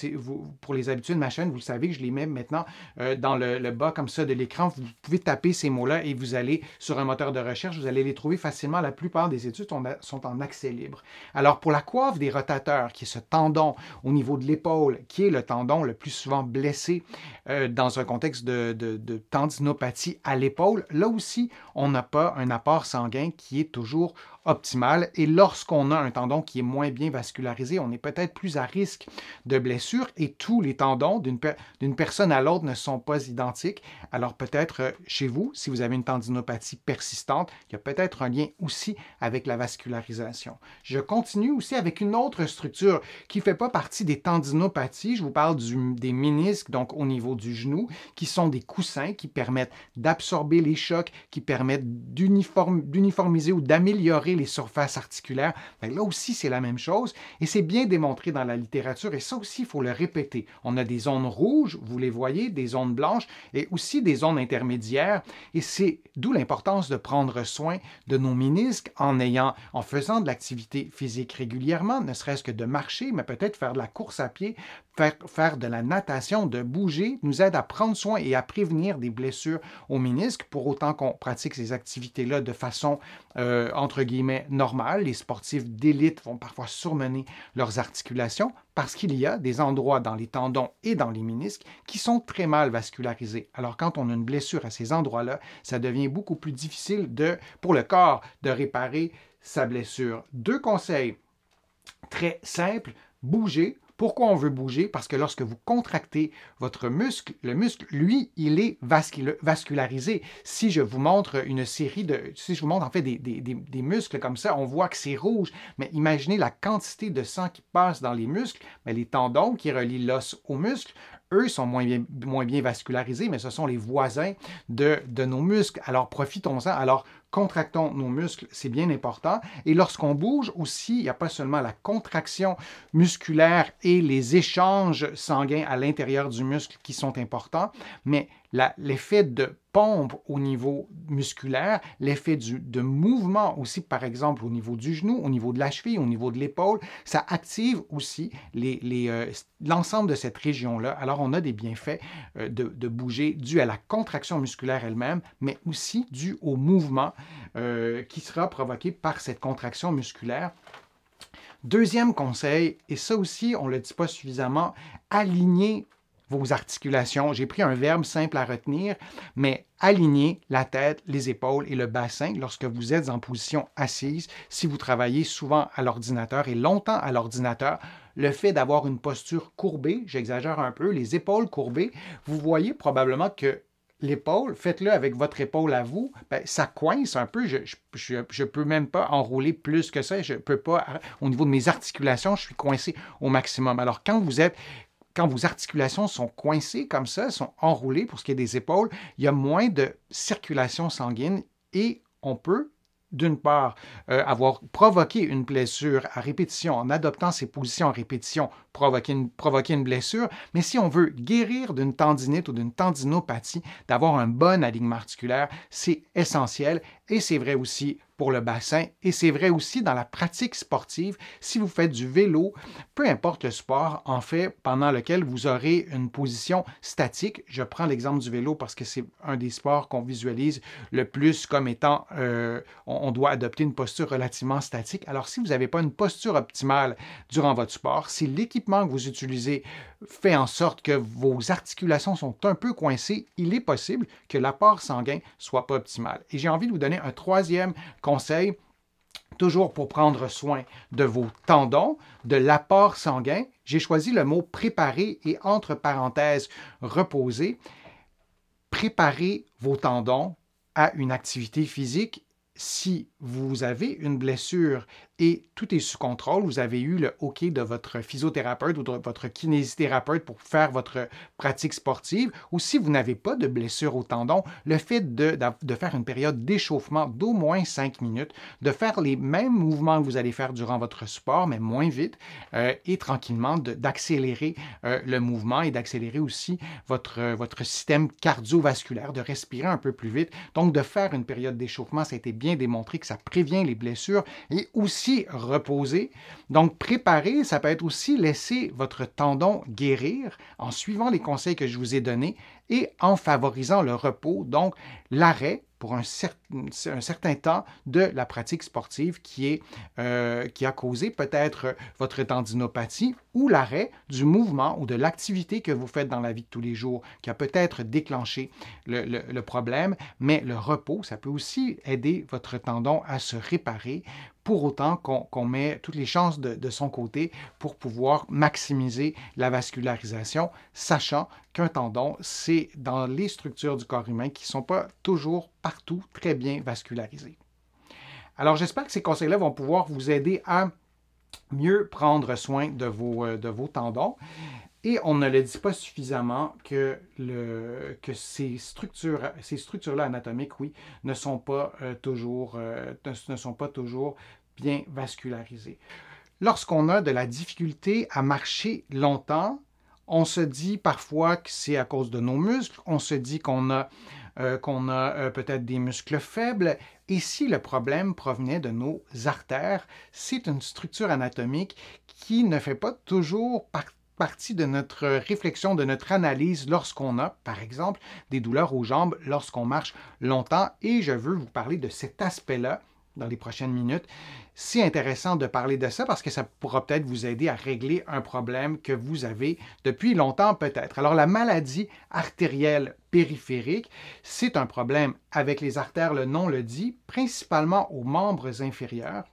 [SPEAKER 1] Pour les habitudes de ma chaîne, vous le savez que je les mets maintenant euh, dans le, bas comme ça de l'écran. Vous pouvez taper ces mots-là et vous allez sur un moteur de recherche, vous allez les trouver facilement. La plupart des études sont, en accès libre. Alors pour la coiffe des rotateurs, qui est ce tendon au niveau de l'épaule, qui est le tendon le plus souvent blessé euh, dans un contexte de, de tendinopathie à l'épaule, là aussi, on n'a pas un apport sanguin qui est toujours optimale. Et lorsqu'on a un tendon qui est moins bien vascularisé, on est peut-être plus à risque de blessure et tous les tendons d'une personne à l'autre ne sont pas identiques. Alors peut-être euh, chez vous, si vous avez une tendinopathie persistante, il y a peut-être un lien aussi avec la vascularisation. Je continue aussi avec une autre structure qui ne fait pas partie des tendinopathies. Je vous parle des ménisques, donc au niveau du genou, qui sont des coussins qui permettent d'absorber les chocs, qui permettent d'uniformiser ou d'améliorer les surfaces articulaires. là aussi, c'est la même chose et c'est bien démontré dans la littérature et ça aussi, il faut le répéter. On a des zones rouges, vous les voyez, des zones blanches et aussi des zones intermédiaires et c'est d'où l'importance de prendre soin de nos ménisques en, ayant, en faisant de l'activité physique régulièrement, ne serait-ce que de marcher, mais peut-être faire de la course à pied, faire, faire de la natation, de bouger, nous aide à prendre soin et à prévenir des blessures aux ménisques pour autant qu'on pratique ces activités-là de façon, euh, entre guillemets, normal, Les sportifs d'élite vont parfois surmener leurs articulations parce qu'il y a des endroits dans les tendons et dans les ménisques qui sont très mal vascularisés. Alors quand on a une blessure à ces endroits-là, ça devient beaucoup plus difficile de, pour le corps de réparer sa blessure. Deux conseils très simples. Bouger, pourquoi on veut bouger? Parce que lorsque vous contractez votre muscle, le muscle, lui, il est vascularisé. Si je vous montre une série de... Si je vous montre en fait des, muscles comme ça, on voit que c'est rouge. Mais imaginez la quantité de sang qui passe dans les muscles, mais les tendons qui relient l'os au muscle, eux sont moins bien, vascularisés, mais ce sont les voisins de, de nos muscles. Alors profitons-en. Alors contractons nos muscles, c'est bien important. Et lorsqu'on bouge aussi, il n'y a pas seulement la contraction musculaire et les échanges sanguins à l'intérieur du muscle qui sont importants, mais l'effet de pompe au niveau musculaire, l'effet de mouvement aussi, par exemple au niveau du genou, au niveau de la cheville, au niveau de l'épaule, ça active aussi euh, l'ensemble de cette région-là. Alors on a des bienfaits euh, de, bouger dû à la contraction musculaire elle-même, mais aussi dû au mouvement euh, qui sera provoqué par cette contraction musculaire. Deuxième conseil, et ça aussi, on ne le dit pas suffisamment, aligner vos articulations. J'ai pris un verbe simple à retenir, mais aligner la tête, les épaules et le bassin lorsque vous êtes en position assise. Si vous travaillez souvent à l'ordinateur et longtemps à l'ordinateur, le fait d'avoir une posture courbée, j'exagère un peu, les épaules courbées, vous voyez probablement que l'épaule, faites-le avec votre épaule à vous, ben, ça coince un peu. Je ne peux même pas enrouler plus que ça. Je peux pas, au niveau de mes articulations, je suis coincé au maximum. Alors, quand vous êtes quand vos articulations sont coincées comme ça, sont enroulées pour ce qui est des épaules, il y a moins de circulation sanguine et on peut d'une part, euh, avoir provoqué une blessure à répétition en adoptant ces positions à répétition, provoquer une, provoquer une blessure, mais si on veut guérir d'une tendinite ou d'une tendinopathie, d'avoir un bon alignement articulaire, c'est essentiel et c'est vrai aussi le bassin et c'est vrai aussi dans la pratique sportive si vous faites du vélo, peu importe le sport en fait pendant lequel vous aurez une position statique. Je prends l'exemple du vélo parce que c'est un des sports qu'on visualise le plus comme étant euh, on doit adopter une posture relativement statique. Alors si vous n'avez pas une posture optimale durant votre sport, si l'équipement que vous utilisez fait en sorte que vos articulations sont un peu coincées, il est possible que l'apport sanguin soit pas optimal. Et j'ai envie de vous donner un troisième Conseil, toujours pour prendre soin de vos tendons, de l'apport sanguin, j'ai choisi le mot préparer et entre parenthèses reposer. Préparez vos tendons à une activité physique si vous avez une blessure et tout est sous contrôle. Vous avez eu le OK de votre physiothérapeute ou de votre kinésithérapeute pour faire votre pratique sportive. Ou si vous n'avez pas de blessure au tendon, le fait de, faire une période d'échauffement d'au moins 5 minutes, de faire les mêmes mouvements que vous allez faire durant votre sport, mais moins vite euh, et tranquillement, d'accélérer euh, le mouvement et d'accélérer aussi votre, votre système cardiovasculaire, de respirer un peu plus vite. Donc, de faire une période d'échauffement, ça a été bien démontré que ça prévient les blessures et aussi reposer. Donc, préparer, ça peut être aussi laisser votre tendon guérir en suivant les conseils que je vous ai donnés et en favorisant le repos, donc l'arrêt pour un certain un certain temps de la pratique sportive qui, est, euh, qui a causé peut-être votre tendinopathie ou l'arrêt du mouvement ou de l'activité que vous faites dans la vie de tous les jours qui a peut-être déclenché le, problème, mais le repos, ça peut aussi aider votre tendon à se réparer pour autant qu'on met toutes les chances de, son côté pour pouvoir maximiser la vascularisation, sachant qu'un tendon, c'est dans les structures du corps humain qui ne sont pas toujours partout très bien vascularisé. Alors j'espère que ces conseils-là vont pouvoir vous aider à mieux prendre soin de vos, euh, de vos tendons. Et on ne le dit pas suffisamment que, le, que ces structures-là ces structures anatomiques, oui, ne sont pas, euh, toujours, euh, ne sont pas toujours bien vascularisées. Lorsqu'on a de la difficulté à marcher longtemps, on se dit parfois que c'est à cause de nos muscles, on se dit qu'on a euh, qu'on a euh, peut-être des muscles faibles. Et si le problème provenait de nos artères, c'est une structure anatomique qui ne fait pas toujours partie de notre réflexion, de notre analyse lorsqu'on a, par exemple, des douleurs aux jambes lorsqu'on marche longtemps. Et je veux vous parler de cet aspect-là dans les prochaines minutes. C'est intéressant de parler de ça parce que ça pourra peut-être vous aider à régler un problème que vous avez depuis longtemps peut-être. Alors la maladie artérielle périphérique, c'est un problème avec les artères, le nom le dit, principalement aux membres inférieurs.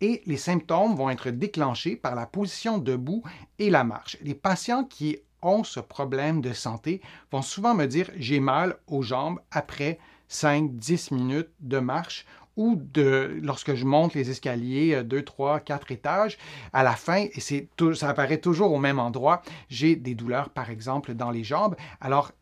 [SPEAKER 1] Et les symptômes vont être déclenchés par la position debout et la marche. Les patients qui ont ce problème de santé vont souvent me dire j'ai mal aux jambes après 5-10 minutes de marche ou de lorsque je monte les escaliers 2, 3, 4 étages, à la fin, et c'est ça apparaît toujours au même endroit, j'ai des douleurs, par exemple, dans les jambes. Alors,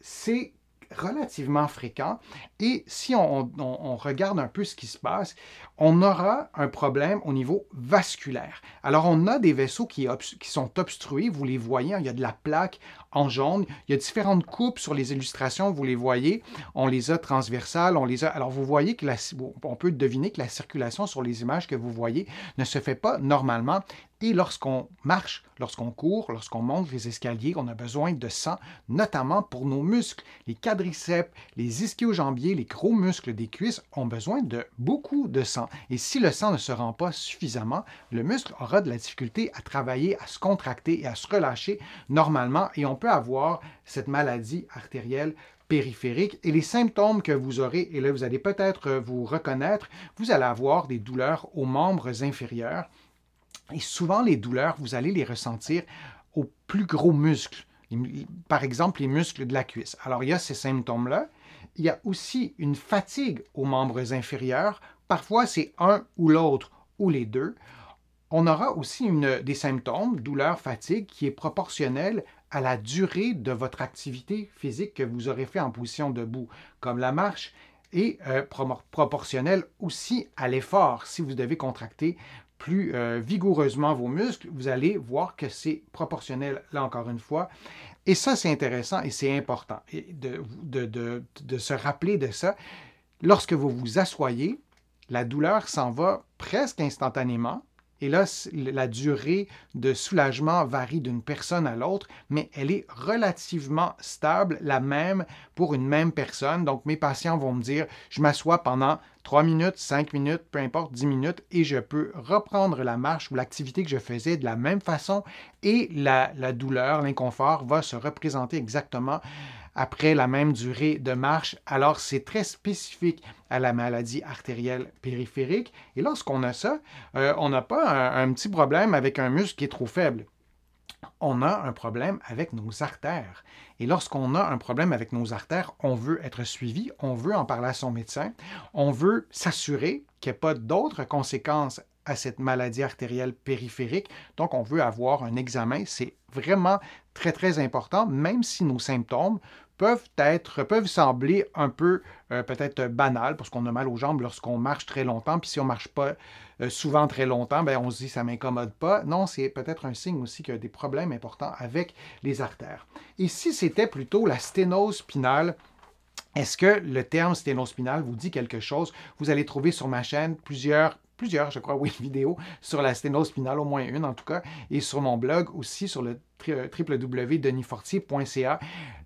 [SPEAKER 1] c'est relativement fréquent. Et si on, regarde un peu ce qui se passe, on aura un problème au niveau vasculaire. Alors, on a des vaisseaux qui, qui, sont obstrués, vous les voyez, hein, il y a de la plaque en jaune. Il y a différentes coupes sur les illustrations, vous les voyez. On les a transversales, on les a... Alors, vous voyez que la... on peut deviner que la circulation sur les images que vous voyez ne se fait pas normalement. Et lorsqu'on marche, lorsqu'on court, lorsqu'on monte les escaliers, on a besoin de sang, notamment pour nos muscles. Les quadriceps, les ischio-jambiers, les gros muscles des cuisses ont besoin de beaucoup de sang. Et si le sang ne se rend pas suffisamment, le muscle aura de la difficulté à travailler, à se contracter et à se relâcher normalement et on peut avoir cette maladie artérielle périphérique et les symptômes que vous aurez, et là vous allez peut-être euh, vous reconnaître, vous allez avoir des douleurs aux membres inférieurs et souvent les douleurs, vous allez les ressentir aux plus gros muscles, par exemple les muscles de la cuisse. Alors il y a ces symptômes-là. Il y a aussi une fatigue aux membres inférieurs. Parfois c'est un ou l'autre ou les deux on aura aussi une, des symptômes, douleur, fatigue, qui est proportionnelle à la durée de votre activité physique que vous aurez fait en position debout, comme la marche, et euh, proportionnelle aussi à l'effort. Si vous devez contracter plus euh, vigoureusement vos muscles, vous allez voir que c'est proportionnel, là encore une fois. Et ça, c'est intéressant et c'est important de, de se rappeler de ça. Lorsque vous vous asseyez, la douleur s'en va presque instantanément et là, la durée de soulagement varie d'une personne à l'autre, mais elle est relativement stable, la même pour une même personne. Donc, mes patients vont me dire, je m'assois pendant 3 minutes, 5 minutes, peu importe, 10 minutes, et je peux reprendre la marche ou l'activité que je faisais de la même façon, et la, la douleur, l'inconfort va se représenter exactement après la même durée de marche. Alors, c'est très spécifique à la maladie artérielle périphérique. Et lorsqu'on a ça, euh, on n'a pas un, petit problème avec un muscle qui est trop faible on a un problème avec nos artères. Et lorsqu'on a un problème avec nos artères, on veut être suivi, on veut en parler à son médecin, on veut s'assurer qu'il n'y a pas d'autres conséquences à cette maladie artérielle périphérique. Donc, on veut avoir un examen. C'est vraiment très, très important, même si nos symptômes peuvent être, peuvent sembler un peu euh, peut-être banales parce qu'on a mal aux jambes lorsqu'on marche très longtemps, puis si on ne marche pas euh, souvent très longtemps, ben, on se dit ça ne m'incommode pas. Non, c'est peut-être un signe aussi qu'il y a des problèmes importants avec les artères. Et si c'était plutôt la sténose spinale, est-ce que le terme sténospinal vous dit quelque chose? Vous allez trouver sur ma chaîne plusieurs plusieurs, je crois, oui, *laughs* vidéos sur la sténose spinale, au moins une en tout cas, et sur mon blog aussi sur le euh, www.denisfortier.ca.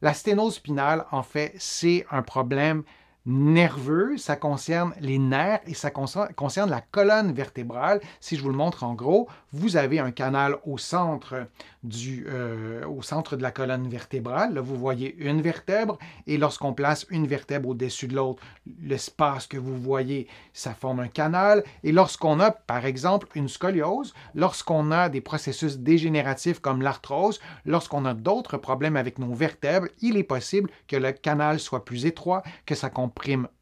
[SPEAKER 1] La sténose spinale, en fait, c'est un problème nerveux, ça concerne les nerfs et ça concerne la colonne vertébrale. Si je vous le montre en gros, vous avez un canal au centre, du, euh, au centre de la colonne vertébrale. Là, vous voyez une vertèbre et lorsqu'on place une vertèbre au-dessus de l'autre, l'espace que vous voyez, ça forme un canal. Et lorsqu'on a, par exemple, une scoliose, lorsqu'on a des processus dégénératifs comme l'arthrose, lorsqu'on a d'autres problèmes avec nos vertèbres, il est possible que le canal soit plus étroit, que ça comporte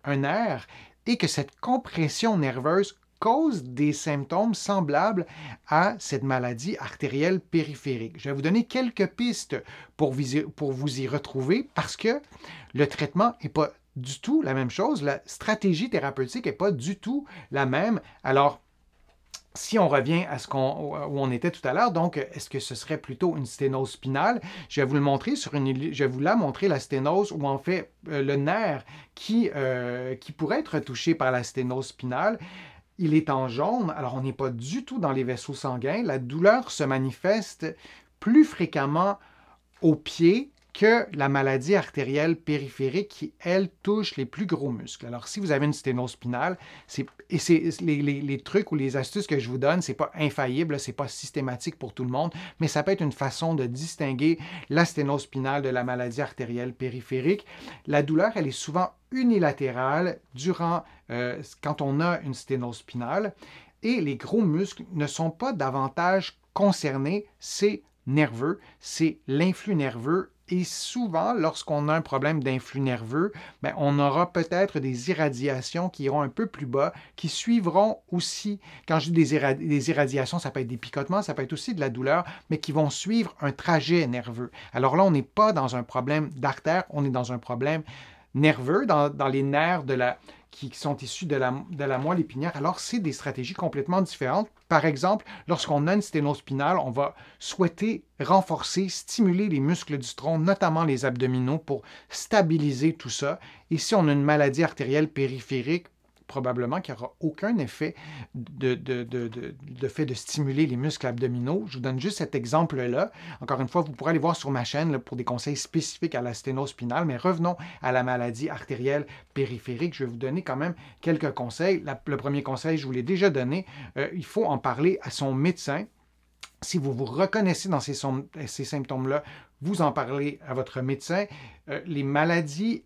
[SPEAKER 1] un air et que cette compression nerveuse cause des symptômes semblables à cette maladie artérielle périphérique. Je vais vous donner quelques pistes pour, pour vous y retrouver parce que le traitement n'est pas du tout la même chose, la stratégie thérapeutique n'est pas du tout la même. Alors, si on revient à ce qu'on où on était tout à l'heure, donc est-ce que ce serait plutôt une sténose spinale Je vais vous le montrer sur une, je vais vous la montrer la sténose où en fait euh, le nerf qui euh, qui pourrait être touché par la sténose spinale. Il est en jaune, alors on n'est pas du tout dans les vaisseaux sanguins. La douleur se manifeste plus fréquemment au pied que la maladie artérielle périphérique qui, elle, touche les plus gros muscles. Alors, si vous avez une sténose spinale, et les, les, trucs ou les astuces que je vous donne, c'est pas infaillible, c'est pas systématique pour tout le monde, mais ça peut être une façon de distinguer la sténose spinale de la maladie artérielle périphérique. La douleur, elle est souvent unilatérale durant, euh, quand on a une sténose spinale, et les gros muscles ne sont pas davantage concernés, c'est nerveux, c'est l'influx nerveux et souvent, lorsqu'on a un problème d'influx nerveux, ben, on aura peut-être des irradiations qui iront un peu plus bas, qui suivront aussi, quand je dis des, irradiations, ça peut être des picotements, ça peut être aussi de la douleur, mais qui vont suivre un trajet nerveux. Alors là, on n'est pas dans un problème d'artère, on est dans un problème nerveux, dans les nerfs de la, qui sont issus de la, de la moelle épinière. Alors, c'est des stratégies complètement différentes. Par exemple, lorsqu'on a une sténose on va souhaiter renforcer, stimuler les muscles du tronc, notamment les abdominaux, pour stabiliser tout ça. Et si on a une maladie artérielle périphérique, probablement qu'il n'y aura aucun effet de, de, fait de stimuler les muscles abdominaux. Je vous donne juste cet exemple-là. Encore une fois, vous pourrez aller voir sur ma chaîne pour des conseils spécifiques à la sténose spinale, mais revenons à la maladie artérielle périphérique. Je vais vous donner quand même quelques conseils. le premier conseil, je vous l'ai déjà donné, euh, il faut en parler à son médecin. Si vous vous reconnaissez dans ces, symptômes-là, vous en parlez à votre médecin. Euh, les maladies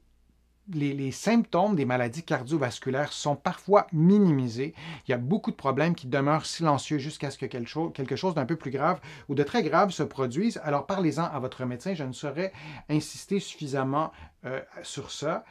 [SPEAKER 1] les, symptômes des maladies cardiovasculaires sont parfois minimisés. Il y a beaucoup de problèmes qui demeurent silencieux jusqu'à ce que quelque chose, d'un peu plus grave ou de très grave se produise. Alors parlez-en à votre médecin, je ne saurais insister suffisamment euh, sur ça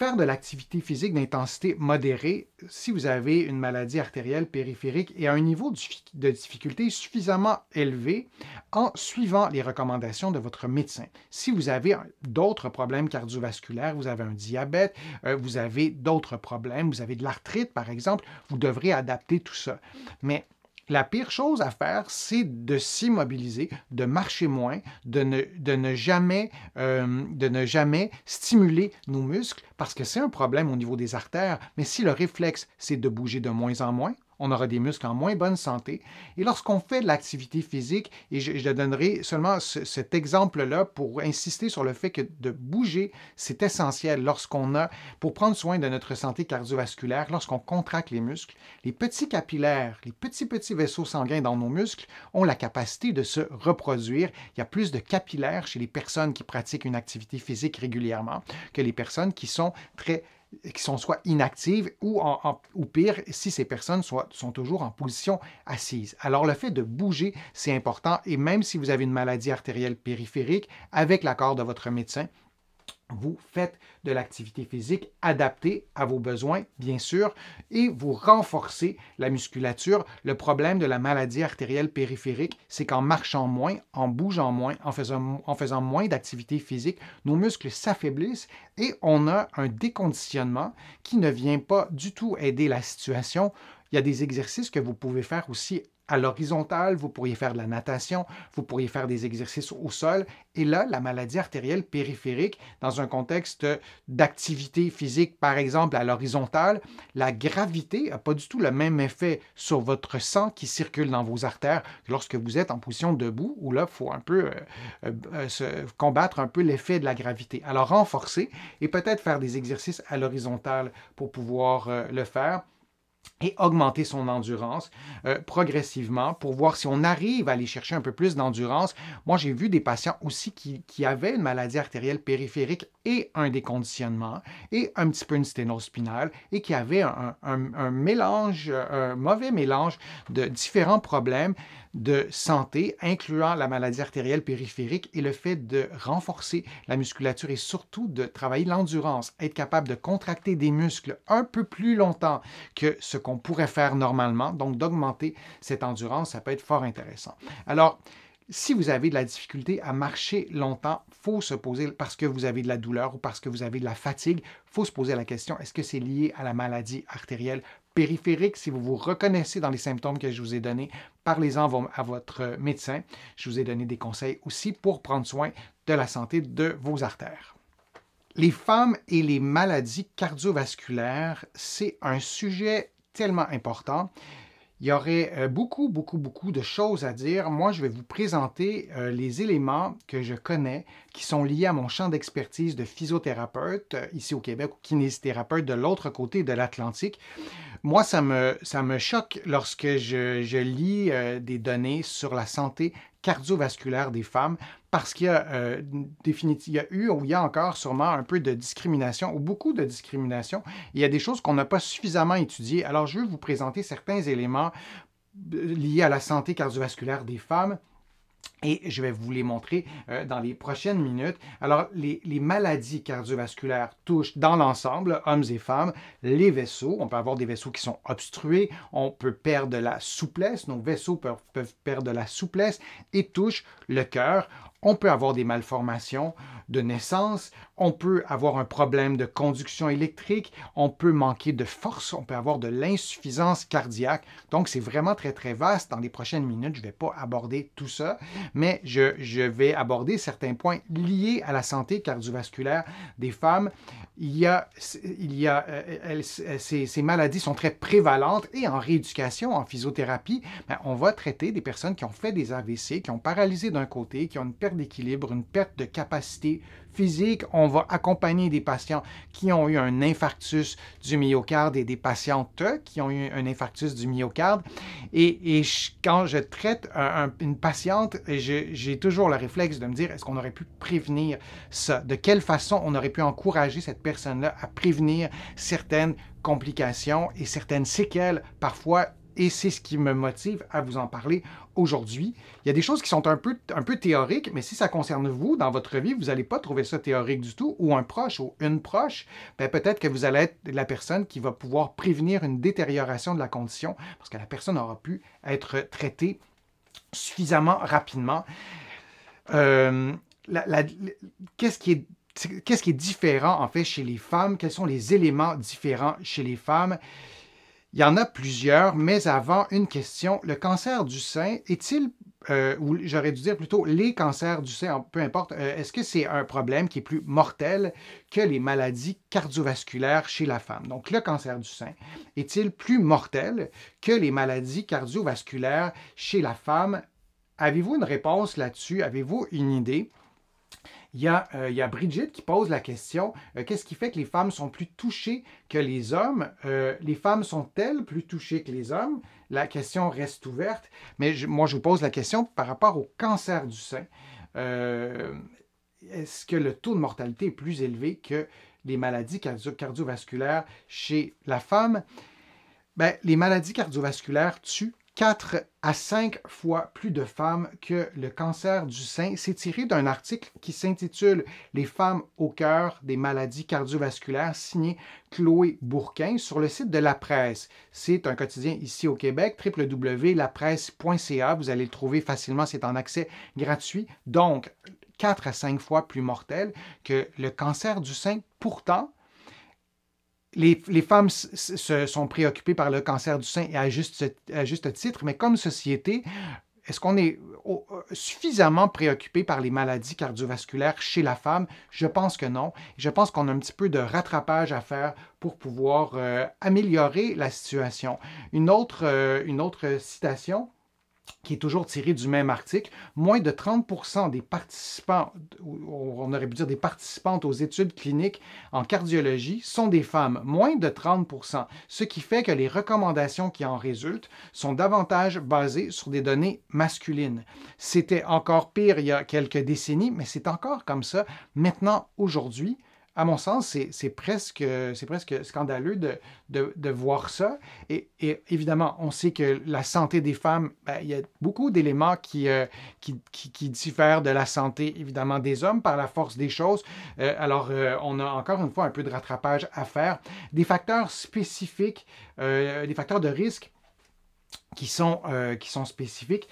[SPEAKER 1] faire de l'activité physique d'intensité modérée si vous avez une maladie artérielle périphérique et à un niveau de difficulté suffisamment élevé en suivant les recommandations de votre médecin. Si vous avez d'autres problèmes cardiovasculaires, vous avez un diabète, euh, vous avez d'autres problèmes, vous avez de l'arthrite par exemple, vous devrez adapter tout ça. Mais la pire chose à faire, c'est de s'immobiliser, de marcher moins, de ne, jamais, euh, jamais stimuler nos muscles, parce que c'est un problème au niveau des artères. Mais si le réflexe, c'est de bouger de moins en moins, on aura des muscles en moins bonne santé. Et lorsqu'on fait de l'activité physique, et je, donnerai seulement cet exemple-là pour insister sur le fait que de bouger, c'est essentiel lorsqu'on a, pour prendre soin de notre santé cardiovasculaire, lorsqu'on contracte les muscles, les petits capillaires, les petits petits vaisseaux sanguins dans nos muscles ont la capacité de se reproduire. Il y a plus de capillaires chez les personnes qui pratiquent une activité physique régulièrement que les personnes qui sont très qui sont soit inactives ou, ou pire, si ces personnes sont toujours en position assise. Alors le fait de bouger, c'est important et même si vous avez une maladie artérielle périphérique, avec l'accord de votre médecin, vous faites de l'activité physique adaptée à vos besoins, bien sûr, et vous renforcez la musculature. Le problème de la maladie artérielle périphérique, c'est qu'en marchant moins, en bougeant moins, en faisant, en faisant moins d'activité physique, nos muscles s'affaiblissent et on a un déconditionnement qui ne vient pas du tout aider la situation. Il y a des exercices que vous pouvez faire aussi à l'horizontale, vous pourriez faire de la natation, vous pourriez faire des exercices au sol. Et là, la maladie artérielle périphérique, dans un contexte d'activité physique, par exemple à l'horizontale, la gravité n'a pas du tout le même effet sur votre sang qui circule dans vos artères que lorsque vous êtes en position debout, où là, il faut un peu euh, euh, euh, se combattre un peu l'effet de la gravité. Alors renforcer et peut-être faire des exercices à l'horizontale pour pouvoir le faire et augmenter son endurance euh, progressivement pour voir si on arrive à aller chercher un peu plus d'endurance. Moi, j'ai vu des patients aussi qui, avaient une maladie artérielle périphérique et un déconditionnement et un petit peu une sténose et qui avaient un, un mélange, un mauvais mélange de différents problèmes de santé, incluant la maladie artérielle périphérique et le fait de renforcer la musculature et surtout de travailler l'endurance, être capable de contracter des muscles un peu plus longtemps que ce qu'on pourrait faire normalement, donc d'augmenter cette endurance, ça peut être fort intéressant. Alors, si vous avez de la difficulté à marcher longtemps, faut se poser parce que vous avez de la douleur ou parce que vous avez de la fatigue, faut se poser la question est-ce que c'est lié à la maladie artérielle périphériques, si vous vous reconnaissez dans les symptômes que je vous ai donnés, parlez-en à votre médecin. Je vous ai donné des conseils aussi pour prendre soin de la santé de vos artères. Les femmes et les maladies cardiovasculaires, c'est un sujet tellement important. Il y aurait euh, beaucoup, beaucoup, beaucoup de choses à dire. Moi, je vais vous présenter euh, les éléments que je connais qui sont liés à mon champ d'expertise de physiothérapeute euh, ici au Québec ou kinésithérapeute de l'autre côté de l'Atlantique. Moi, ça me, ça me choque lorsque je, je lis des données sur la santé cardiovasculaire des femmes parce qu'il euh, y, a, eu ou il y a encore sûrement un peu de discrimination ou beaucoup de discrimination. Il y a des choses qu'on n'a pas suffisamment étudiées. Alors, je vais vous présenter certains éléments euh, liés à la santé cardiovasculaire des femmes. Et je vais vous les montrer euh, dans les prochaines minutes. Alors, les, maladies cardiovasculaires touchent dans l'ensemble, hommes et femmes, les vaisseaux. On peut avoir des vaisseaux qui sont obstrués, on peut perdre de la souplesse, nos vaisseaux peuvent, peuvent perdre de la souplesse et touchent le cœur. On peut avoir des malformations de naissance, on peut avoir un problème de conduction électrique, on peut manquer de force, on peut avoir de l'insuffisance cardiaque. Donc, c'est vraiment très, très vaste. Dans les prochaines minutes, je ne vais pas aborder tout ça, mais je, vais aborder certains points liés à la santé cardiovasculaire des femmes. Il y a, il y a euh, ces, maladies sont très prévalentes et en rééducation, en physiothérapie, ben, on va traiter des personnes qui ont fait des AVC, qui ont paralysé d'un côté, qui ont une d'équilibre, une perte de capacité physique. On va accompagner des patients qui ont eu un infarctus du myocarde et des patientes qui ont eu un infarctus du myocarde. Et, quand je traite une patiente, j'ai toujours le réflexe de me dire, est-ce qu'on aurait pu prévenir ça? De quelle façon on aurait pu encourager cette personne-là à prévenir certaines complications et certaines séquelles, parfois et c'est ce qui me motive à vous en parler aujourd'hui. Il y a des choses qui sont un peu, un peu théoriques, mais si ça concerne vous, dans votre vie, vous n'allez pas trouver ça théorique du tout, ou un proche ou une proche, ben peut-être que vous allez être la personne qui va pouvoir prévenir une détérioration de la condition, parce que la personne aura pu être traitée suffisamment rapidement. Euh, qu'est-ce qui est qu'est-ce qui est différent en fait chez les femmes, quels sont les éléments différents chez les femmes. Il y en a plusieurs, mais avant, une question. Le cancer du sein est-il, euh, ou j'aurais dû dire plutôt les cancers du sein, peu importe, euh, est-ce que c'est un problème qui est plus mortel que les maladies cardiovasculaires chez la femme? Donc, le cancer du sein est-il plus mortel que les maladies cardiovasculaires chez la femme? Avez-vous une réponse là-dessus? Avez-vous une idée? Il y, a, euh, Brigitte qui pose la question euh, qu'est-ce qui fait que les femmes sont plus touchées que les hommes euh, Les femmes sont-elles plus touchées que les hommes La question reste ouverte, mais moi je vous pose la question par rapport au cancer du sein. Est-ce que le taux de mortalité est plus élevé que les maladies cardiovasculaires chez la femme ben, Les maladies cardiovasculaires tuent 4 à 5 fois plus de femmes que le cancer du sein. C'est tiré d'un article qui s'intitule Les femmes au cœur des maladies cardiovasculaires, signé Chloé Bourquin sur le site de La Presse. C'est un quotidien ici au Québec, www.lapresse.ca. Vous allez le trouver facilement, c'est en accès gratuit. Donc, 4 à 5 fois plus mortels que le cancer du sein. Pourtant, les, femmes se sont préoccupées par le cancer du sein et à juste, titre, mais comme société, est-ce qu'on est euh, suffisamment préoccupé par les maladies cardiovasculaires chez la femme? Je pense que non. Je pense qu'on a un petit peu de rattrapage à faire pour pouvoir euh, améliorer la situation. Une autre, euh, une autre citation qui est toujours tiré du même article, moins de 30 des participants, on aurait pu dire des participantes aux études cliniques en cardiologie sont des femmes, moins de 30 ce qui fait que les recommandations qui en résultent sont davantage basées sur des données masculines. C'était encore pire il y a quelques décennies, mais c'est encore comme ça maintenant aujourd'hui à mon sens, c'est presque, scandaleux de, voir ça. Et, évidemment, on sait que la santé des femmes, ben, il y a beaucoup d'éléments euh, qui, diffèrent de la santé, évidemment, des hommes par la force des choses. Euh, alors, euh, on a encore une fois un peu de rattrapage à faire. Des facteurs spécifiques, des facteurs de risque qui sont, qui sont spécifiques.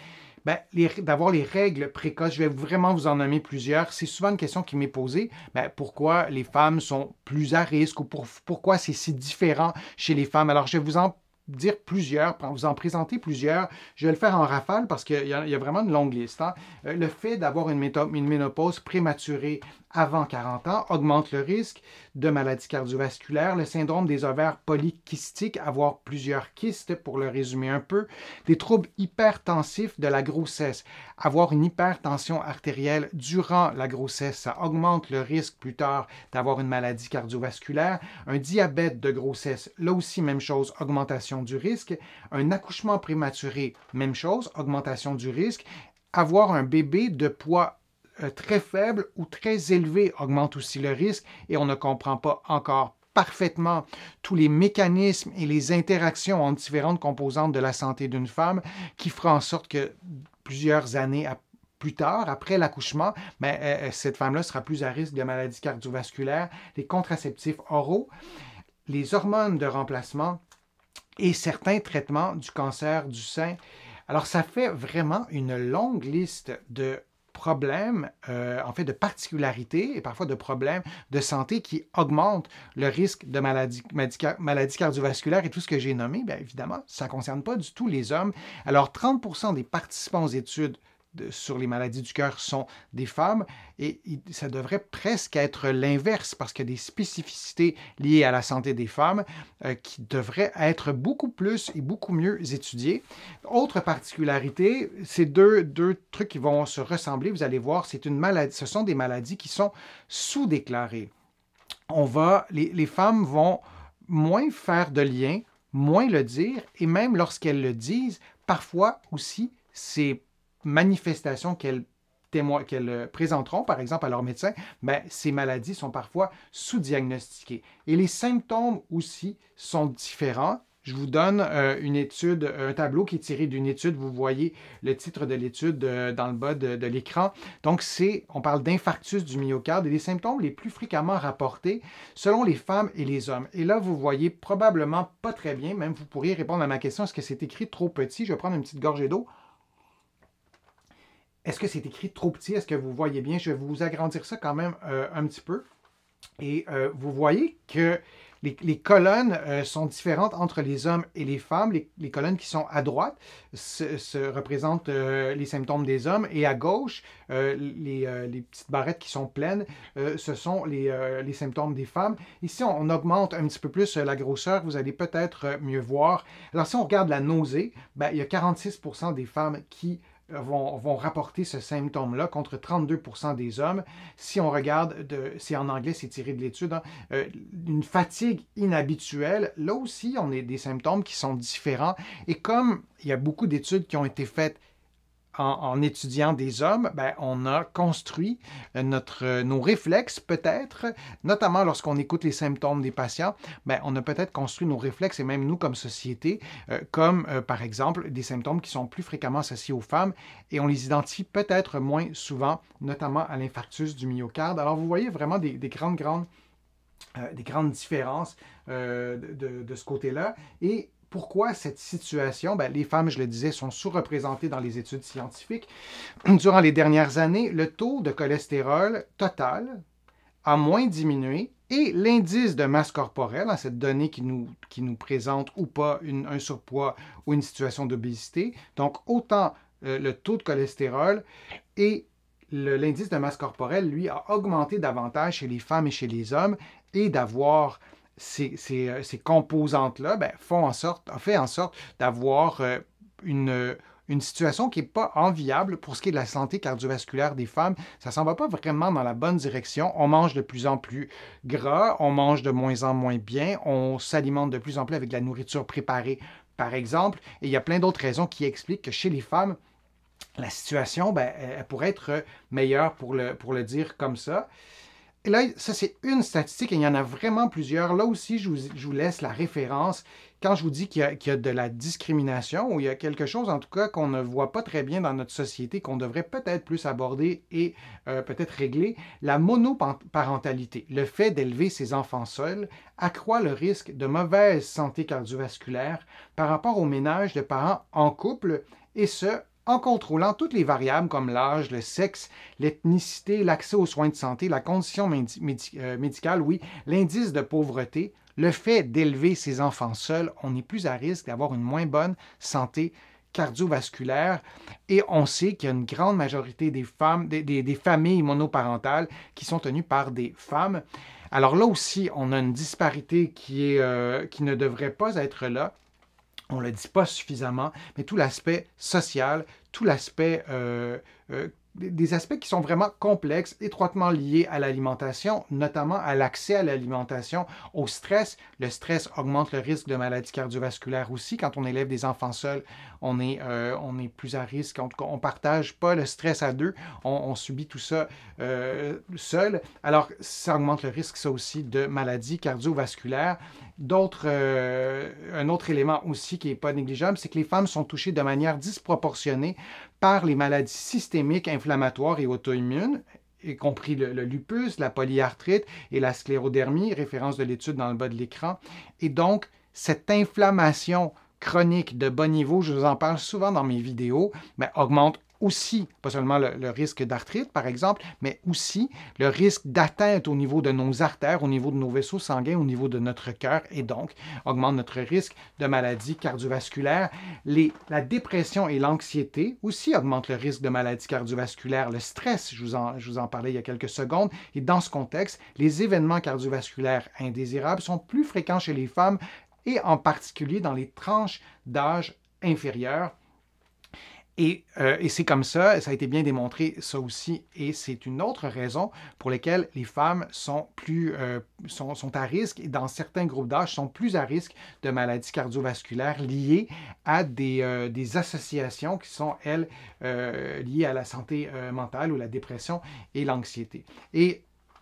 [SPEAKER 1] Ben, d'avoir les règles précoces. Je vais vraiment vous en nommer plusieurs. C'est souvent une question qui m'est posée. Ben, pourquoi les femmes sont plus à risque ou pourquoi c'est si différent chez les femmes? Alors, je vais vous en dire plusieurs, vous en présenter plusieurs. Je vais le faire en rafale parce qu'il y, a vraiment une longue liste. Hein. Euh, le fait d'avoir une, ménopause prématurée, avant 40 ans augmente le risque de maladies cardiovasculaires, le syndrome des ovaires polykystiques, avoir plusieurs kystes pour le résumer un peu, des troubles hypertensifs de la grossesse, avoir une hypertension artérielle durant la grossesse, ça augmente le risque plus tard d'avoir une maladie cardiovasculaire, un diabète de grossesse, là aussi même chose, augmentation du risque, un accouchement prématuré, même chose, augmentation du risque, avoir un bébé de poids euh, très faible ou très élevé augmente aussi le risque et on ne comprend pas encore parfaitement tous les mécanismes et les interactions entre différentes composantes de la santé d'une femme qui fera en sorte que plusieurs années plus tard, après l'accouchement, mais ben, euh, euh, cette femme-là sera plus à risque de maladies cardiovasculaires, les contraceptifs oraux, les hormones de remplacement et certains traitements du cancer du sein. Alors, ça fait vraiment une longue liste de problèmes, euh, en fait de particularités et parfois de problèmes de santé qui augmentent le risque de maladies maladie, maladie cardiovasculaires et tout ce que j'ai nommé, bien évidemment, ça ne concerne pas du tout les hommes. Alors 30 des participants aux études sur les maladies du cœur sont des femmes et ça devrait presque être l'inverse parce qu'il y a des spécificités liées à la santé des femmes euh, qui devraient être beaucoup plus et beaucoup mieux étudiées. Autre particularité, ces deux, deux trucs qui vont se ressembler, vous allez voir, c'est une maladie, ce sont des maladies qui sont sous-déclarées. On va, les, les femmes vont moins faire de liens, moins le dire et même lorsqu'elles le disent, parfois aussi c'est manifestations qu'elles euh, présenteront, par exemple, à leur médecin, ben, ces maladies sont parfois sous-diagnostiquées. Et les symptômes aussi sont différents. Je vous donne euh, une étude, un tableau qui est tiré d'une étude. Vous voyez le titre de l'étude euh, dans le bas de, l'écran. Donc, c'est, on parle d'infarctus du myocarde et des symptômes les plus fréquemment rapportés selon les femmes et les hommes. Et là, vous voyez probablement pas très bien, même vous pourriez répondre à ma question, est-ce que c'est écrit trop petit? Je vais prendre une petite gorgée d'eau. Est-ce que c'est écrit trop petit? Est-ce que vous voyez bien? Je vais vous agrandir ça quand même euh, un petit peu. Et euh, vous voyez que les, colonnes euh, sont différentes entre les hommes et les femmes. Les, colonnes qui sont à droite se, représentent les symptômes des hommes et à gauche, les, petites barrettes qui sont pleines, ce sont les, symptômes des femmes. Ici, on, augmente un petit peu plus la grosseur, vous allez peut-être mieux voir. Alors, si on regarde la nausée, ben, il y a 46% des femmes qui vont, rapporter ce symptôme-là contre 32 des hommes. Si on regarde, c'est en anglais, c'est tiré de l'étude, hein, euh, une fatigue inhabituelle. Là aussi, on a des symptômes qui sont différents. Et comme il y a beaucoup d'études qui ont été faites en, étudiant des hommes, ben, on a construit euh, notre, euh, nos réflexes peut-être, notamment lorsqu'on écoute les symptômes des patients, ben, on a peut-être construit nos réflexes et même nous comme société, euh, comme par exemple des symptômes qui sont plus fréquemment associés aux femmes et on les identifie peut-être moins souvent, notamment à l'infarctus du myocarde. Alors vous voyez vraiment des, grandes, grandes, des grandes différences de, de, ce côté-là. Et pourquoi cette situation? Ben, les femmes, je le disais, sont sous-représentées dans les études scientifiques. *clears throat* Durant les dernières années, le taux de cholestérol total a moins diminué et l'indice de masse corporelle, hein, cette donnée qui nous, qui nous présente ou pas un surpoids ou une situation d'obésité, donc autant euh, le taux de cholestérol et l'indice de masse corporelle, lui, a augmenté davantage chez les femmes et chez les hommes et d'avoir ces, ces, euh, composantes-là ben, font en sorte, fait en sorte d'avoir euh, une, euh, une situation qui n'est pas enviable pour ce qui est de la santé cardiovasculaire des femmes. Ça ne s'en va pas vraiment dans la bonne direction. On mange de plus en plus gras, on mange de moins en moins bien, on s'alimente de plus en plus avec de la nourriture préparée, par exemple. Et il y a plein d'autres raisons qui expliquent que chez les femmes, la situation ben, pourrait être meilleure, pour le, pour le dire comme ça. Et là, ça, c'est une statistique, et il y en a vraiment plusieurs. Là aussi, je vous, laisse la référence. Quand je vous dis qu'il y, a de la discrimination, ou il y a quelque chose, en tout cas, qu'on ne voit pas très bien dans notre société, qu'on devrait peut-être plus aborder et euh, peut-être régler, la monoparentalité, le fait d'élever ses enfants seuls, accroît le risque de mauvaise santé cardiovasculaire par rapport au ménage de parents en couple, et ce, en contrôlant toutes les variables comme l'âge, le sexe, l'ethnicité, l'accès aux soins de santé, la condition euh, médicale, oui, l'indice de pauvreté, le fait d'élever ses enfants seuls, on est plus à risque d'avoir une moins bonne santé cardiovasculaire et on sait qu'il y a une grande majorité des femmes, des, familles monoparentales qui sont tenues par des femmes. Alors là aussi, on a une disparité qui euh, ne devrait pas être là on ne le dit pas suffisamment, mais tout l'aspect social, tout l'aspect euh, euh, des aspects qui sont vraiment complexes, étroitement liés à l'alimentation, notamment à l'accès à l'alimentation, au stress. Le stress augmente le risque de maladies cardiovasculaires aussi. Quand on élève des enfants seuls, on est, euh, on plus à risque. En tout cas, on ne partage pas le stress à deux. On, subit tout ça seul. Alors, ça augmente le risque, ça aussi, de maladies cardiovasculaires. Euh, un autre élément aussi qui n'est pas négligeable, c'est que les femmes sont touchées de manière disproportionnée par les maladies systémiques, inflammatoires et auto-immunes, y compris le, lupus, la polyarthrite et la sclérodermie, référence de l'étude dans le bas de l'écran. Et donc, cette inflammation chronique de bas niveau, je vous en parle souvent dans mes vidéos, mais ben, augmente aussi, pas seulement le, risque d'arthrite par exemple, mais aussi le risque d'atteinte au niveau de nos artères, au niveau de nos vaisseaux sanguins, au niveau de notre cœur et donc augmente notre risque de maladies cardiovasculaires. la dépression et l'anxiété aussi augmentent le risque de maladies cardiovasculaires. Le stress, je vous, en, je vous en parlais il y a quelques secondes, et dans ce contexte, les événements cardiovasculaires indésirables sont plus fréquents chez les femmes et en particulier dans les tranches d'âge inférieures euh, et, c'est comme ça, ça a été bien démontré, ça aussi, et c'est une autre raison pour laquelle les femmes sont plus euh, sont, à risque, et dans certains groupes d'âge, sont plus à risque de maladies cardiovasculaires liées à des, euh, associations qui sont, elles, liées à la santé mentale ou la dépression et l'anxiété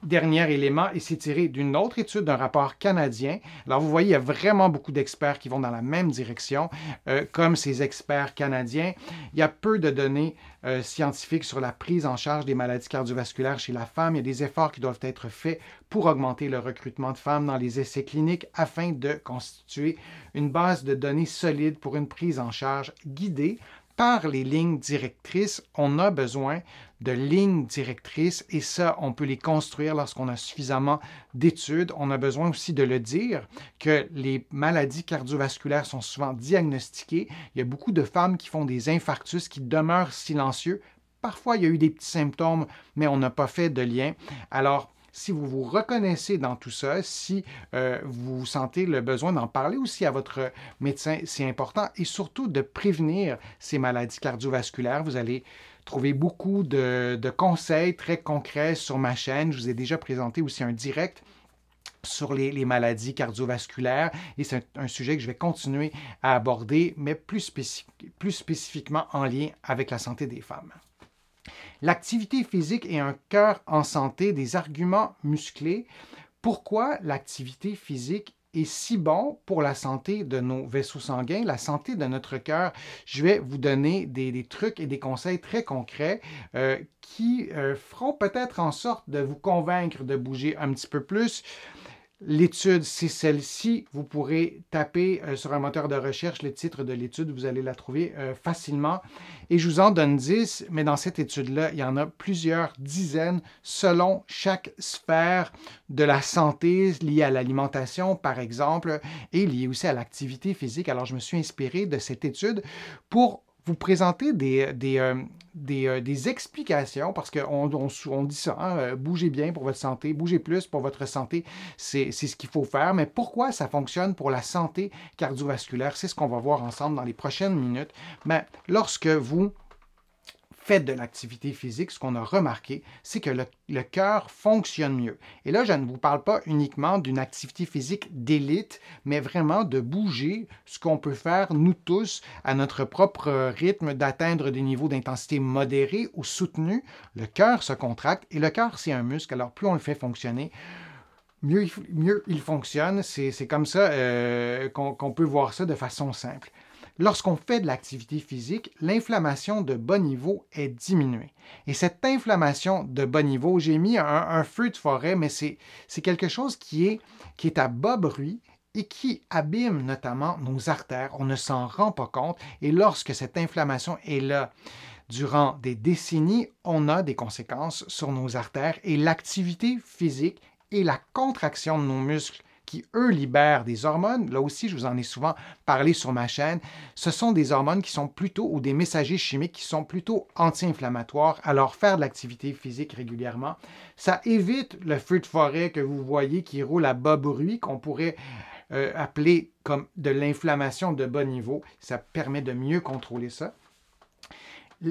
[SPEAKER 1] dernier élément, et c'est tiré d'une autre étude, d'un rapport canadien. Alors vous voyez, il y a vraiment beaucoup d'experts qui vont dans la même direction, euh, comme ces experts canadiens. Il y a peu de données euh, scientifiques sur la prise en charge des maladies cardiovasculaires chez la femme. Il y a des efforts qui doivent être faits pour augmenter le recrutement de femmes dans les essais cliniques afin de constituer une base de données solide pour une prise en charge guidée par les lignes directrices, on a besoin de lignes directrices et ça, on peut les construire lorsqu'on a suffisamment d'études. On a besoin aussi de le dire que les maladies cardiovasculaires sont souvent diagnostiquées. Il y a beaucoup de femmes qui font des infarctus qui demeurent silencieux. Parfois, il y a eu des petits symptômes, mais on n'a pas fait de lien. Alors, si vous vous reconnaissez dans tout ça, si euh, vous sentez le besoin d'en parler aussi à votre médecin, c'est important, et surtout de prévenir ces maladies cardiovasculaires. Vous allez trouver beaucoup de, conseils très concrets sur ma chaîne. Je vous ai déjà présenté aussi un direct sur les, maladies cardiovasculaires et c'est un, sujet que je vais continuer à aborder, mais plus spécifiquement en lien avec la santé des femmes. L'activité physique et un cœur en santé, des arguments musclés. Pourquoi l'activité physique est si bon pour la santé de nos vaisseaux sanguins, la santé de notre cœur. Je vais vous donner des, trucs et des conseils très concrets euh, qui euh, feront peut-être en sorte de vous convaincre de bouger un petit peu plus. L'étude, c'est celle-ci. Vous pourrez taper euh, sur un moteur de recherche le titre de l'étude, vous allez la trouver euh, facilement. Et je vous en donne 10, mais dans cette étude-là, il y en a plusieurs dizaines selon chaque sphère de la santé liée à l'alimentation, par exemple, et liée aussi à l'activité physique. Alors, je me suis inspiré de cette étude pour vous présenter des, euh, euh, des, explications, parce qu'on on, dit ça, hein, euh, bougez bien pour votre santé, bougez plus pour votre santé, c'est ce qu'il faut faire, mais pourquoi ça fonctionne pour la santé cardiovasculaire, c'est ce qu'on va voir ensemble dans les prochaines minutes. Mais lorsque vous fait de l'activité physique, ce qu'on a remarqué, c'est que le, cœur fonctionne mieux. Et là, je ne vous parle pas uniquement d'une activité physique d'élite, mais vraiment de bouger, ce qu'on peut faire, nous tous, à notre propre rythme, d'atteindre des niveaux d'intensité modérés ou soutenus. Le cœur se contracte et le cœur, c'est un muscle, alors plus on le fait fonctionner, mieux, mieux il fonctionne. C'est comme ça euh, qu'on peut voir ça de façon simple. Lorsqu'on fait de l'activité physique, l'inflammation de bas niveau est diminuée. Et cette inflammation de bas niveau, j'ai mis un, feu de forêt, mais c'est quelque chose qui est à bas bruit et qui abîme notamment nos artères. On ne s'en rend pas compte. Et lorsque cette inflammation est là, durant des décennies, on a des conséquences sur nos artères et l'activité physique et la contraction de nos muscles qui, eux, libèrent des hormones. Là aussi, je vous en ai souvent parlé sur ma chaîne. Ce sont des hormones qui sont plutôt, ou des messagers chimiques qui sont plutôt anti-inflammatoires. Alors, faire de l'activité physique régulièrement, ça évite le feu de forêt que vous voyez qui roule à bas bruit, qu'on pourrait euh, appeler comme de l'inflammation de bas niveau. Ça permet de mieux contrôler ça.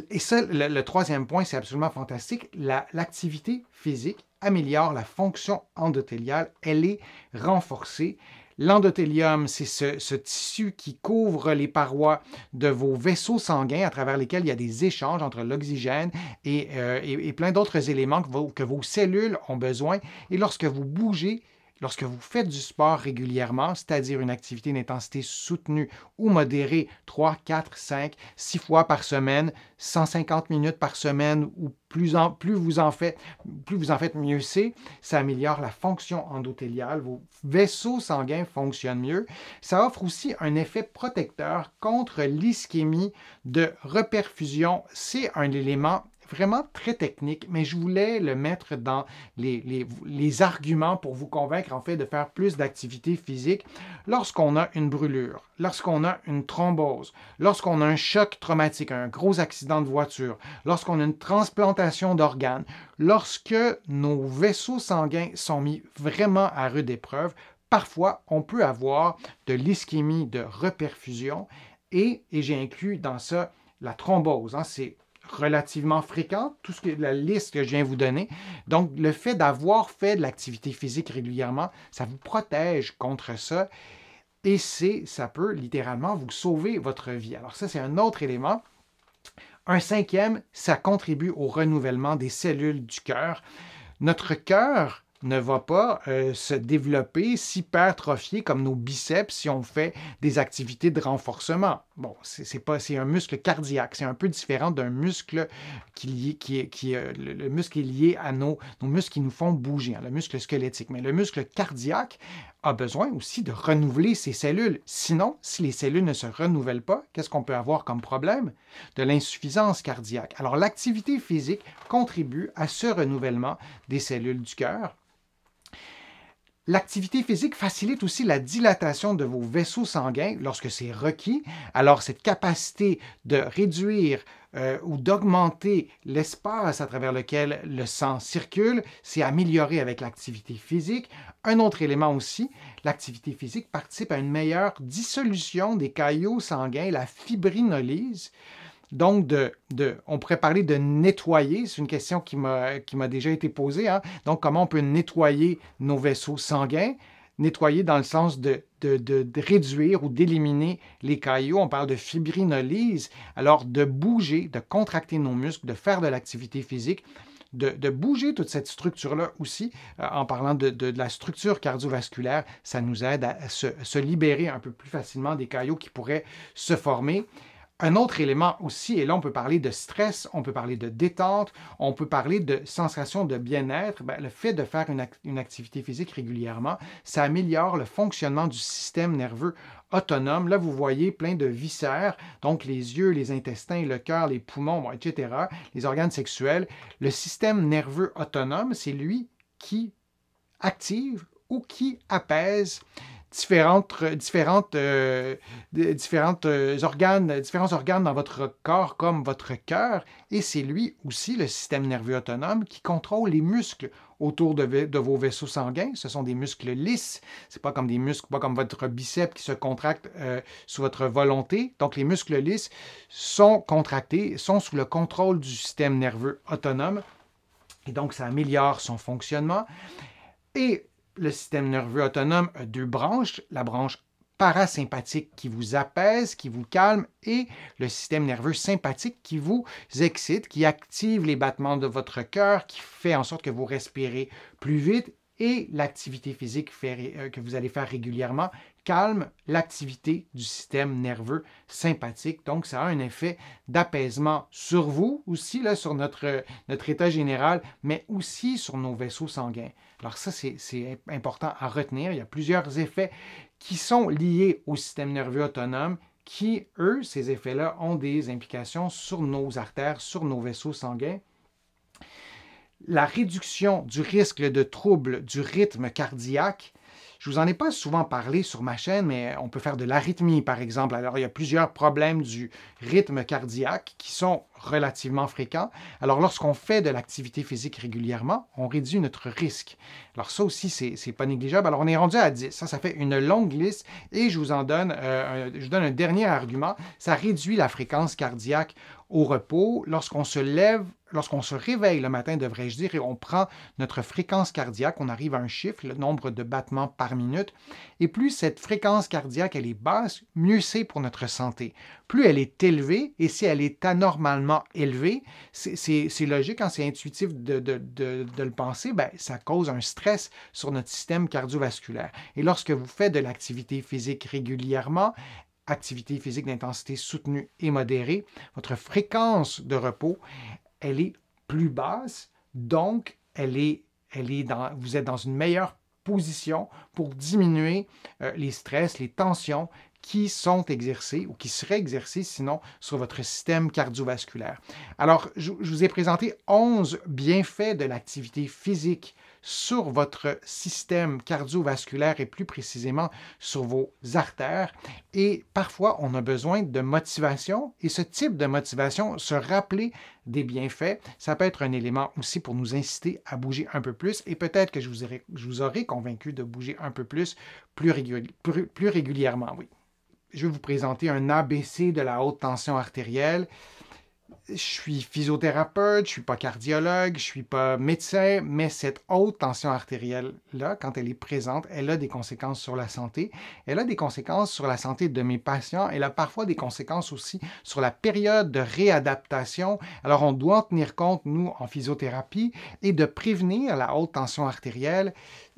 [SPEAKER 1] Et ça, le, troisième point, c'est absolument fantastique. L'activité physique améliore la fonction endothéliale. Elle est renforcée. L'endothélium, c'est ce, tissu qui couvre les parois de vos vaisseaux sanguins à travers lesquels il y a des échanges entre l'oxygène et, euh, plein d'autres éléments que vos cellules ont besoin. Et lorsque vous bougez, Lorsque vous faites du sport régulièrement, c'est-à-dire une activité d'intensité soutenue ou modérée 3, 4, 5, 6 fois par semaine, 150 minutes par semaine ou plus, en, plus, vous, en faites, plus vous en faites, mieux c'est, ça améliore la fonction endothéliale, vos vaisseaux sanguins fonctionnent mieux. Ça offre aussi un effet protecteur contre l'ischémie de reperfusion. C'est un élément vraiment très technique, mais je voulais le mettre dans les, arguments pour vous convaincre en fait de faire plus d'activité physique lorsqu'on a une brûlure, lorsqu'on a une thrombose, lorsqu'on a un choc traumatique, un gros accident de voiture, lorsqu'on a une transplantation d'organes, lorsque nos vaisseaux sanguins sont mis vraiment à rude épreuve, parfois on peut avoir de l'ischémie de reperfusion et, j'ai inclus dans ça la thrombose, hein, c'est relativement fréquente, tout ce que la liste que je viens vous donner. Donc, le fait d'avoir fait de l'activité physique régulièrement, ça vous protège contre ça. Et c'est, ça peut littéralement vous sauver votre vie. Alors, ça, c'est un autre élément. Un cinquième, ça contribue au renouvellement des cellules du cœur. Notre cœur ne va pas euh, se développer, s'hypertrophier comme nos biceps si on fait des activités de renforcement. Bon, c'est pas, c'est un muscle cardiaque. C'est un peu différent d'un muscle qui, qui, le, muscle est lié à nos, muscles qui nous font bouger, hein, le muscle squelettique. Mais le muscle cardiaque a besoin aussi de renouveler ses cellules. Sinon, si les cellules ne se renouvellent pas, qu'est-ce qu'on peut avoir comme problème De l'insuffisance cardiaque. Alors, l'activité physique contribue à ce renouvellement des cellules du cœur L'activité physique facilite aussi la dilatation de vos vaisseaux sanguins lorsque c'est requis. Alors, cette capacité de réduire euh, ou d'augmenter l'espace à travers lequel le sang circule, c'est amélioré avec l'activité physique. Un autre élément aussi, l'activité physique participe à une meilleure dissolution des caillots sanguins, la fibrinolyse. Donc, de, on pourrait parler de nettoyer, c'est une question qui m'a déjà été posée. Hein. Donc, comment on peut nettoyer nos vaisseaux sanguins? Nettoyer dans le sens de, réduire ou d'éliminer les caillots. On parle de fibrinolyse. Alors, de bouger, de contracter nos muscles, de faire de l'activité physique. De, bouger toute cette structure-là aussi, euh, en parlant de, la structure cardiovasculaire, ça nous aide à se, se, libérer un peu plus facilement des caillots qui pourraient se former. Un autre élément aussi, et là on peut parler de stress, on peut parler de détente, on peut parler de sensation de bien-être, ben, le fait de faire une, activité physique régulièrement, ça améliore le fonctionnement du système nerveux autonome. Là, vous voyez plein de viscères, donc les yeux, les intestins, le cœur, les poumons, etc., les organes sexuels. Le système nerveux autonome, c'est lui qui active ou qui apaise différentes, différentes, euh, différentes euh, organes, différents organes dans votre corps comme votre cœur, et c'est lui aussi le système nerveux autonome qui contrôle les muscles autour de, vos vaisseaux sanguins. Ce sont des muscles lisses. C'est pas comme des muscles, pas comme votre biceps qui se contracte euh, sous votre volonté. Donc les muscles lisses sont contractés, sont sous le contrôle du système nerveux autonome. Et donc ça améliore son fonctionnement. Et le système nerveux autonome a deux branches, la branche parasympathique qui vous apaise, qui vous calme, et le système nerveux sympathique qui vous excite, qui active les battements de votre cœur, qui fait en sorte que vous respirez plus vite et l'activité physique euh, que vous allez faire régulièrement calme l'activité du système nerveux sympathique. Donc, ça a un effet d'apaisement sur vous aussi, sur notre, notre état général, mais aussi sur nos vaisseaux sanguins. Alors ça, c'est important à retenir. Il y a plusieurs effets qui sont liés au système nerveux autonome qui, eux, ces effets-là ont des implications sur nos artères, sur nos vaisseaux sanguins. La réduction du risque de troubles du rythme cardiaque je vous en ai pas souvent parlé sur ma chaîne, mais on peut faire de l'arythmie, par exemple. Alors, il y a plusieurs problèmes du rythme cardiaque qui sont relativement fréquents. Alors, lorsqu'on fait de l'activité physique régulièrement, on réduit notre risque. Alors, ça aussi, c'est pas négligeable. Alors, on est rendu à 10. Ça, ça fait une longue liste et je vous en donne, euh, je donne un dernier argument. Ça réduit la fréquence cardiaque au repos. Lorsqu'on se lève lorsqu'on se réveille le matin, devrais-je dire, et on prend notre fréquence cardiaque, on arrive à un chiffre, le nombre de battements par minute, et plus cette fréquence cardiaque elle est basse, mieux c'est pour notre santé. Plus elle est élevée, et si elle est anormalement élevée, c'est logique, hein, c'est intuitif de, le penser, ben, ça cause un stress sur notre système cardiovasculaire. Et lorsque vous faites de l'activité physique régulièrement, activité physique d'intensité soutenue et modérée, votre fréquence de repos, elle est plus basse, donc elle est, elle est dans, vous êtes dans une meilleure position pour diminuer euh, les stress, les tensions qui sont exercées ou qui seraient exercées sinon sur votre système cardiovasculaire. Alors, je, je vous ai présenté 11 bienfaits de l'activité physique sur votre système cardiovasculaire et plus précisément sur vos artères. Et parfois, on a besoin de motivation et ce type de motivation, se rappeler des bienfaits, ça peut être un élément aussi pour nous inciter à bouger un peu plus et peut-être que je vous, aurais convaincu de bouger un peu plus, plus, régulièrement. Oui. Je vais vous présenter un ABC de la haute tension artérielle je suis physiothérapeute, je suis pas cardiologue, je suis pas médecin, mais cette haute tension artérielle-là, quand elle est présente, elle a des conséquences sur la santé. Elle a des conséquences sur la santé de mes patients. Elle a parfois des conséquences aussi sur la période de réadaptation. Alors, on doit en tenir compte, nous, en physiothérapie, et de prévenir la haute tension artérielle.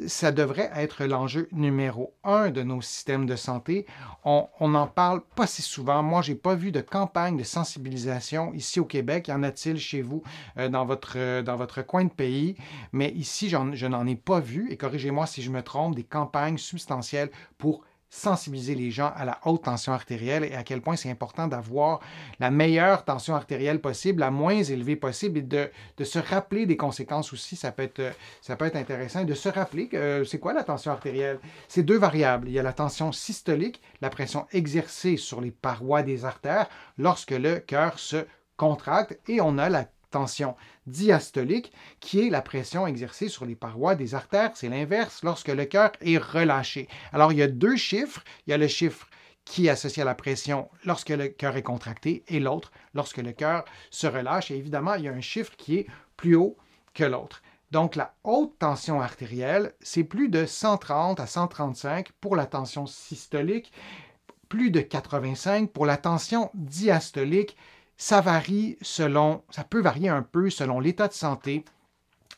[SPEAKER 1] Ça devrait être l'enjeu numéro un de nos systèmes de santé. On n'en parle pas si souvent. Moi, j'ai pas vu de campagne de sensibilisation ici au Québec. Y en a-t-il chez vous euh, dans, votre, euh, dans votre coin de pays? Mais ici, je n'en ai pas vu, et corrigez-moi si je me trompe, des campagnes substantielles pour sensibiliser les gens à la haute tension artérielle et à quel point c'est important d'avoir la meilleure tension artérielle possible, la moins élevée possible, et de, de, se rappeler des conséquences aussi, ça peut être, euh, ça peut être intéressant, de se rappeler que c'est quoi la tension artérielle. C'est deux variables. Il y a la tension systolique, la pression exercée sur les parois des artères lorsque le cœur se contracte et on a la tension diastolique, qui est la pression exercée sur les parois des artères. C'est l'inverse lorsque le cœur est relâché. Alors, il y a deux chiffres. Il y a le chiffre qui est associé à la pression lorsque le cœur est contracté et l'autre lorsque le cœur se relâche. Et évidemment, il y a un chiffre qui est plus haut que l'autre. Donc, la haute tension artérielle, c'est plus de 130 à 135 pour la tension systolique, plus de 85 pour la tension diastolique, ça varie selon, ça peut varier un peu selon l'état de santé,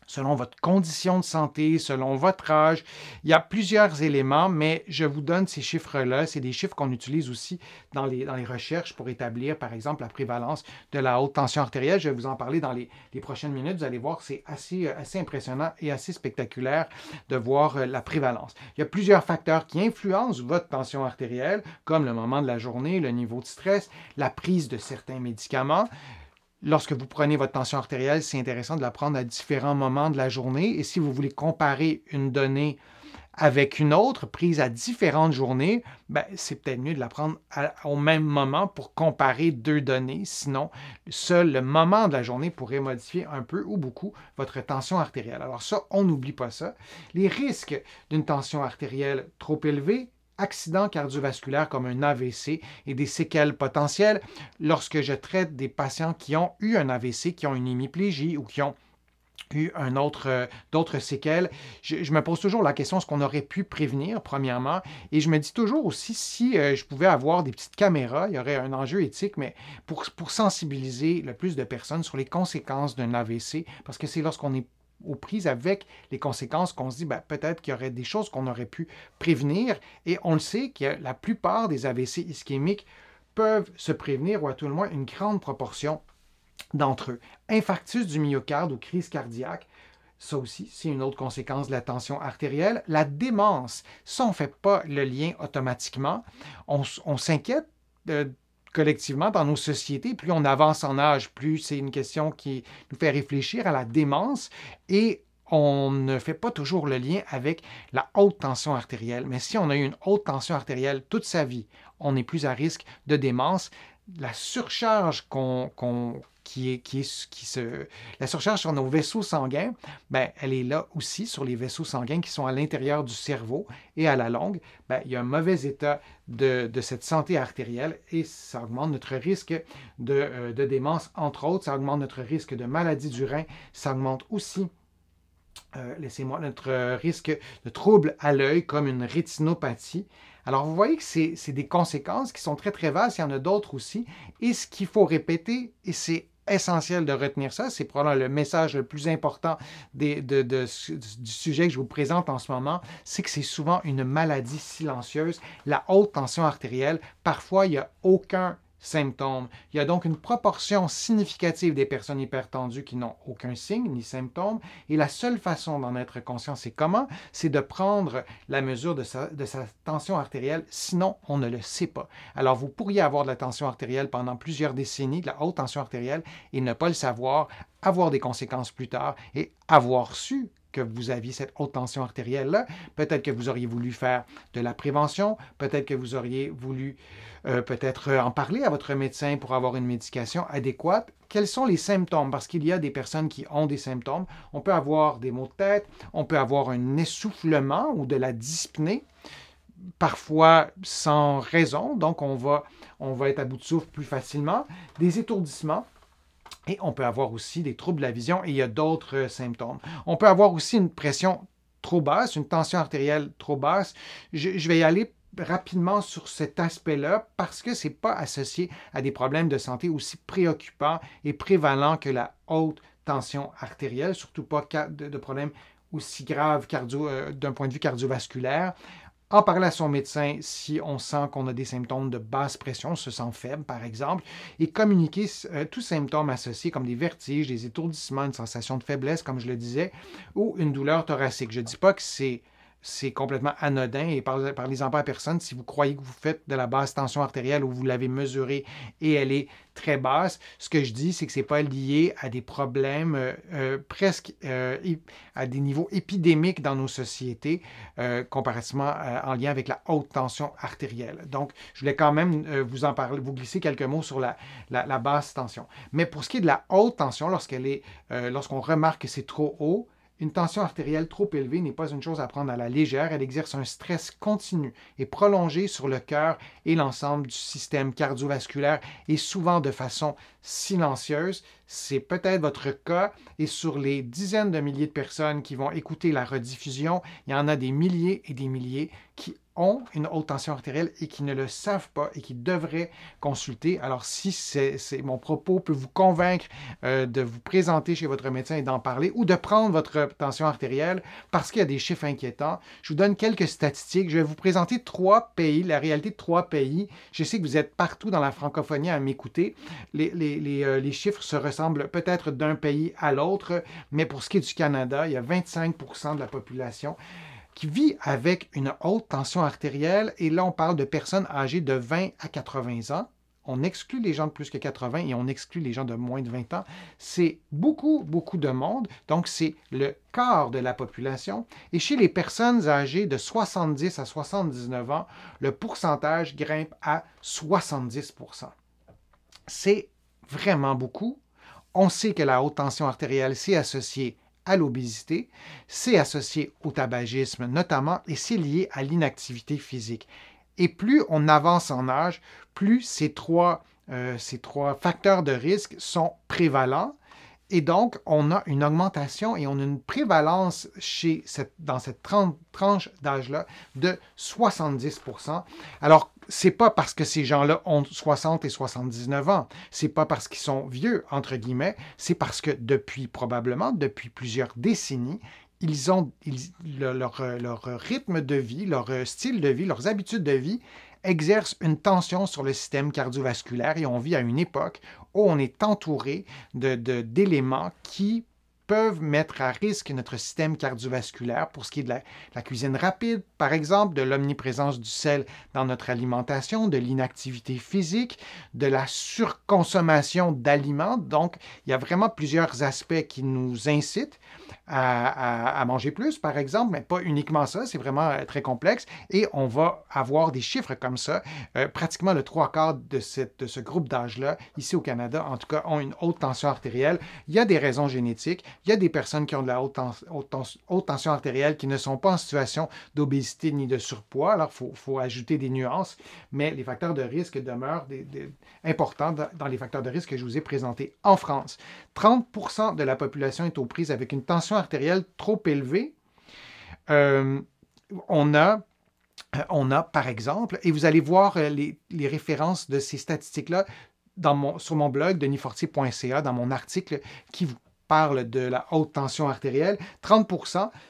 [SPEAKER 1] selon votre condition de santé, selon votre âge. Il y a plusieurs éléments, mais je vous donne ces chiffres-là. C'est des chiffres qu'on utilise aussi dans les, dans les recherches pour établir, par exemple, la prévalence de la haute tension artérielle. Je vais vous en parler dans les, prochaines minutes. Vous allez voir, c'est assez, euh, assez impressionnant et assez spectaculaire de voir euh, la prévalence. Il y a plusieurs facteurs qui influencent votre tension artérielle, comme le moment de la journée, le niveau de stress, la prise de certains médicaments. Lorsque vous prenez votre tension artérielle, c'est intéressant de la prendre à différents moments de la journée. Et si vous voulez comparer une donnée avec une autre prise à différentes journées, ben, c'est peut-être mieux de la prendre au même moment pour comparer deux données. Sinon, seul le moment de la journée pourrait modifier un peu ou beaucoup votre tension artérielle. Alors ça, on n'oublie pas ça. Les risques d'une tension artérielle trop élevée, accident cardiovasculaire comme un AVC et des séquelles potentielles lorsque je traite des patients qui ont eu un AVC, qui ont une hémiplégie ou qui ont eu un autre, euh, d'autres séquelles. Je, me pose toujours la question, ce qu'on aurait pu prévenir, premièrement? Et je me dis toujours aussi, si euh, je pouvais avoir des petites caméras, il y aurait un enjeu éthique, mais pour, pour sensibiliser le plus de personnes sur les conséquences d'un AVC, parce que c'est lorsqu'on est aux prises avec les conséquences qu'on se dit ben, peut-être qu'il y aurait des choses qu'on aurait pu prévenir. Et on le sait que la plupart des AVC ischémiques peuvent se prévenir, ou à tout le moins une grande proportion d'entre eux. Infarctus du myocarde ou crise cardiaque, ça aussi, c'est une autre conséquence de la tension artérielle. La démence, ça, on ne fait pas le lien automatiquement. on s'inquiète de, collectivement dans nos sociétés, plus on avance en âge, plus c'est une question qui nous fait réfléchir à la démence et on ne fait pas toujours le lien avec la haute tension artérielle. Mais si on a eu une haute tension artérielle toute sa vie, on est plus à risque de démence la surcharge la surcharge sur nos vaisseaux sanguins, ben, elle est là aussi sur les vaisseaux sanguins qui sont à l'intérieur du cerveau et à la longue, ben, il y a un mauvais état de, cette santé artérielle et ça augmente notre risque euh, de, démence, entre autres, ça augmente notre risque de maladie du rein, ça augmente aussi euh, notre risque de troubles à l'œil comme une rétinopathie alors, vous voyez que c'est des conséquences qui sont très, très vastes. Il y en a d'autres aussi. Et ce qu'il faut répéter, et c'est essentiel de retenir ça. C'est probablement le message le plus important des, du sujet que je vous présente en ce moment, c'est que c'est souvent une maladie silencieuse. La haute tension artérielle, parfois, il n'y a aucun symptômes. Il y a donc une proportion significative des personnes hypertendues qui n'ont aucun signe ni symptôme, et la seule façon d'en être conscient, c'est comment C'est de prendre la mesure de sa, de sa, tension artérielle, sinon on ne le sait pas. Alors vous pourriez avoir de la tension artérielle pendant plusieurs décennies, de la haute tension artérielle, et ne pas le savoir, avoir des conséquences plus tard, et avoir su que vous aviez cette haute tension artérielle-là. Peut-être que vous auriez voulu faire de la prévention, peut-être que vous auriez voulu euh, peut-être euh, en parler à votre médecin pour avoir une médication adéquate. Quels sont les symptômes? Parce qu'il y a des personnes qui ont des symptômes. On peut avoir des maux de tête, on peut avoir un essoufflement ou de la dyspnée parfois sans raison, donc on va, on va être à bout de souffle plus facilement, des étourdissements, et on peut avoir aussi des troubles de la vision et il y a d'autres euh, symptômes. On peut avoir aussi une pression trop basse, une tension artérielle trop basse. Je, vais y aller rapidement sur cet aspect-là parce que ce n'est pas associé à des problèmes de santé aussi préoccupants et prévalents que la haute tension artérielle, surtout pas de, problèmes aussi graves cardio, euh, d'un point de vue cardiovasculaire en parler à son médecin si on sent qu'on a des symptômes de basse pression, se sent faible par exemple, et communiquer euh, tous symptômes associés comme des vertiges, des étourdissements, une sensation de faiblesse comme je le disais, ou une douleur thoracique. Je ne dis pas que c'est c'est complètement anodin et parlez-en pas à personne. Si vous croyez que vous faites de la basse tension artérielle ou vous l'avez mesurée et elle est très basse, ce que je dis, c'est que ce n'est pas lié à des problèmes euh, euh, presque euh, à des niveaux épidémiques dans nos sociétés, comparativement en lien avec la haute tension artérielle. Donc, je voulais quand même vous en parler, vous glisser quelques mots sur la, la, basse tension. Mais pour ce qui est de la haute tension, lorsqu'elle est, lorsqu'on remarque que c'est trop haut, une tension artérielle trop élevée n'est pas une chose à prendre à la légère, elle exerce un stress continu et prolongé sur le cœur et l'ensemble du système cardiovasculaire et souvent de façon silencieuse. C'est peut-être votre cas et sur les dizaines de milliers de personnes qui vont écouter la rediffusion, il y en a des milliers et des milliers qui ont une haute tension artérielle et qui ne le savent pas et qui devraient consulter. Alors, si c'est, mon propos peut vous convaincre euh, de vous présenter chez votre médecin et d'en parler ou de prendre votre tension artérielle parce qu'il y a des chiffres inquiétants, je vous donne quelques statistiques. Je vais vous présenter trois pays, la réalité de trois pays. Je sais que vous êtes partout dans la francophonie à m'écouter. Les, les euh, chiffres se ressemblent peut-être d'un pays à l'autre, mais pour ce qui est du Canada, il y a 25 de la population qui vit avec une haute tension artérielle, et là on parle de personnes âgées de 20 à 80 ans, on exclut les gens de plus que 80 et on exclut les gens de moins de 20 ans. C'est beaucoup, beaucoup de monde. Donc, c'est le quart de la population. Et chez les personnes âgées de 70 à 79 ans, le pourcentage grimpe à 70 C'est vraiment beaucoup. On sait que la haute tension artérielle s'est associée à l'obésité, c'est associé au tabagisme notamment et c'est lié à l'inactivité physique. Et plus on avance en âge, plus ces trois, euh, ces trois facteurs de risque sont prévalents et donc, on a une augmentation et on a une prévalence chez cette, dans cette tranche d'âge-là de 70 Alors, c'est pas parce que ces gens-là ont 60 et 79 ans, c'est pas parce qu'ils sont vieux, entre guillemets, c'est parce que depuis, probablement, depuis plusieurs décennies, ils ont euh, leur, rythme de vie, leur euh, style de vie, leurs habitudes de vie exercent une tension sur le système cardiovasculaire et on vit à une époque où on est entouré d'éléments de, d'éléments qui peuvent mettre à risque notre système cardiovasculaire pour ce qui est de la, cuisine rapide, par exemple, de l'omniprésence du sel dans notre alimentation, de l'inactivité physique, de la surconsommation d'aliments. Donc, il y a vraiment plusieurs aspects qui nous incitent à, manger plus, par exemple, mais pas uniquement ça, c'est vraiment euh, très complexe. Et on va avoir des chiffres comme ça. Euh, pratiquement le trois quarts de, cette, ce groupe d'âge-là, ici au Canada, en tout cas, ont une haute tension artérielle. Il y a des raisons génétiques. Il y a des personnes qui ont de la haute, tension artérielle qui ne sont pas en situation d'obésité ni de surpoids. Alors, il faut, ajouter des nuances, mais les facteurs de risque demeurent importants dans les facteurs de risque que je vous ai présentés. En France, 30 de la population est aux prises avec une tension artérielle trop élevée, euh, euh, on a par exemple, et vous allez voir euh, les, références de ces statistiques-là sur mon blog, denisfortier.ca, dans mon article qui vous parle de la haute tension artérielle. 30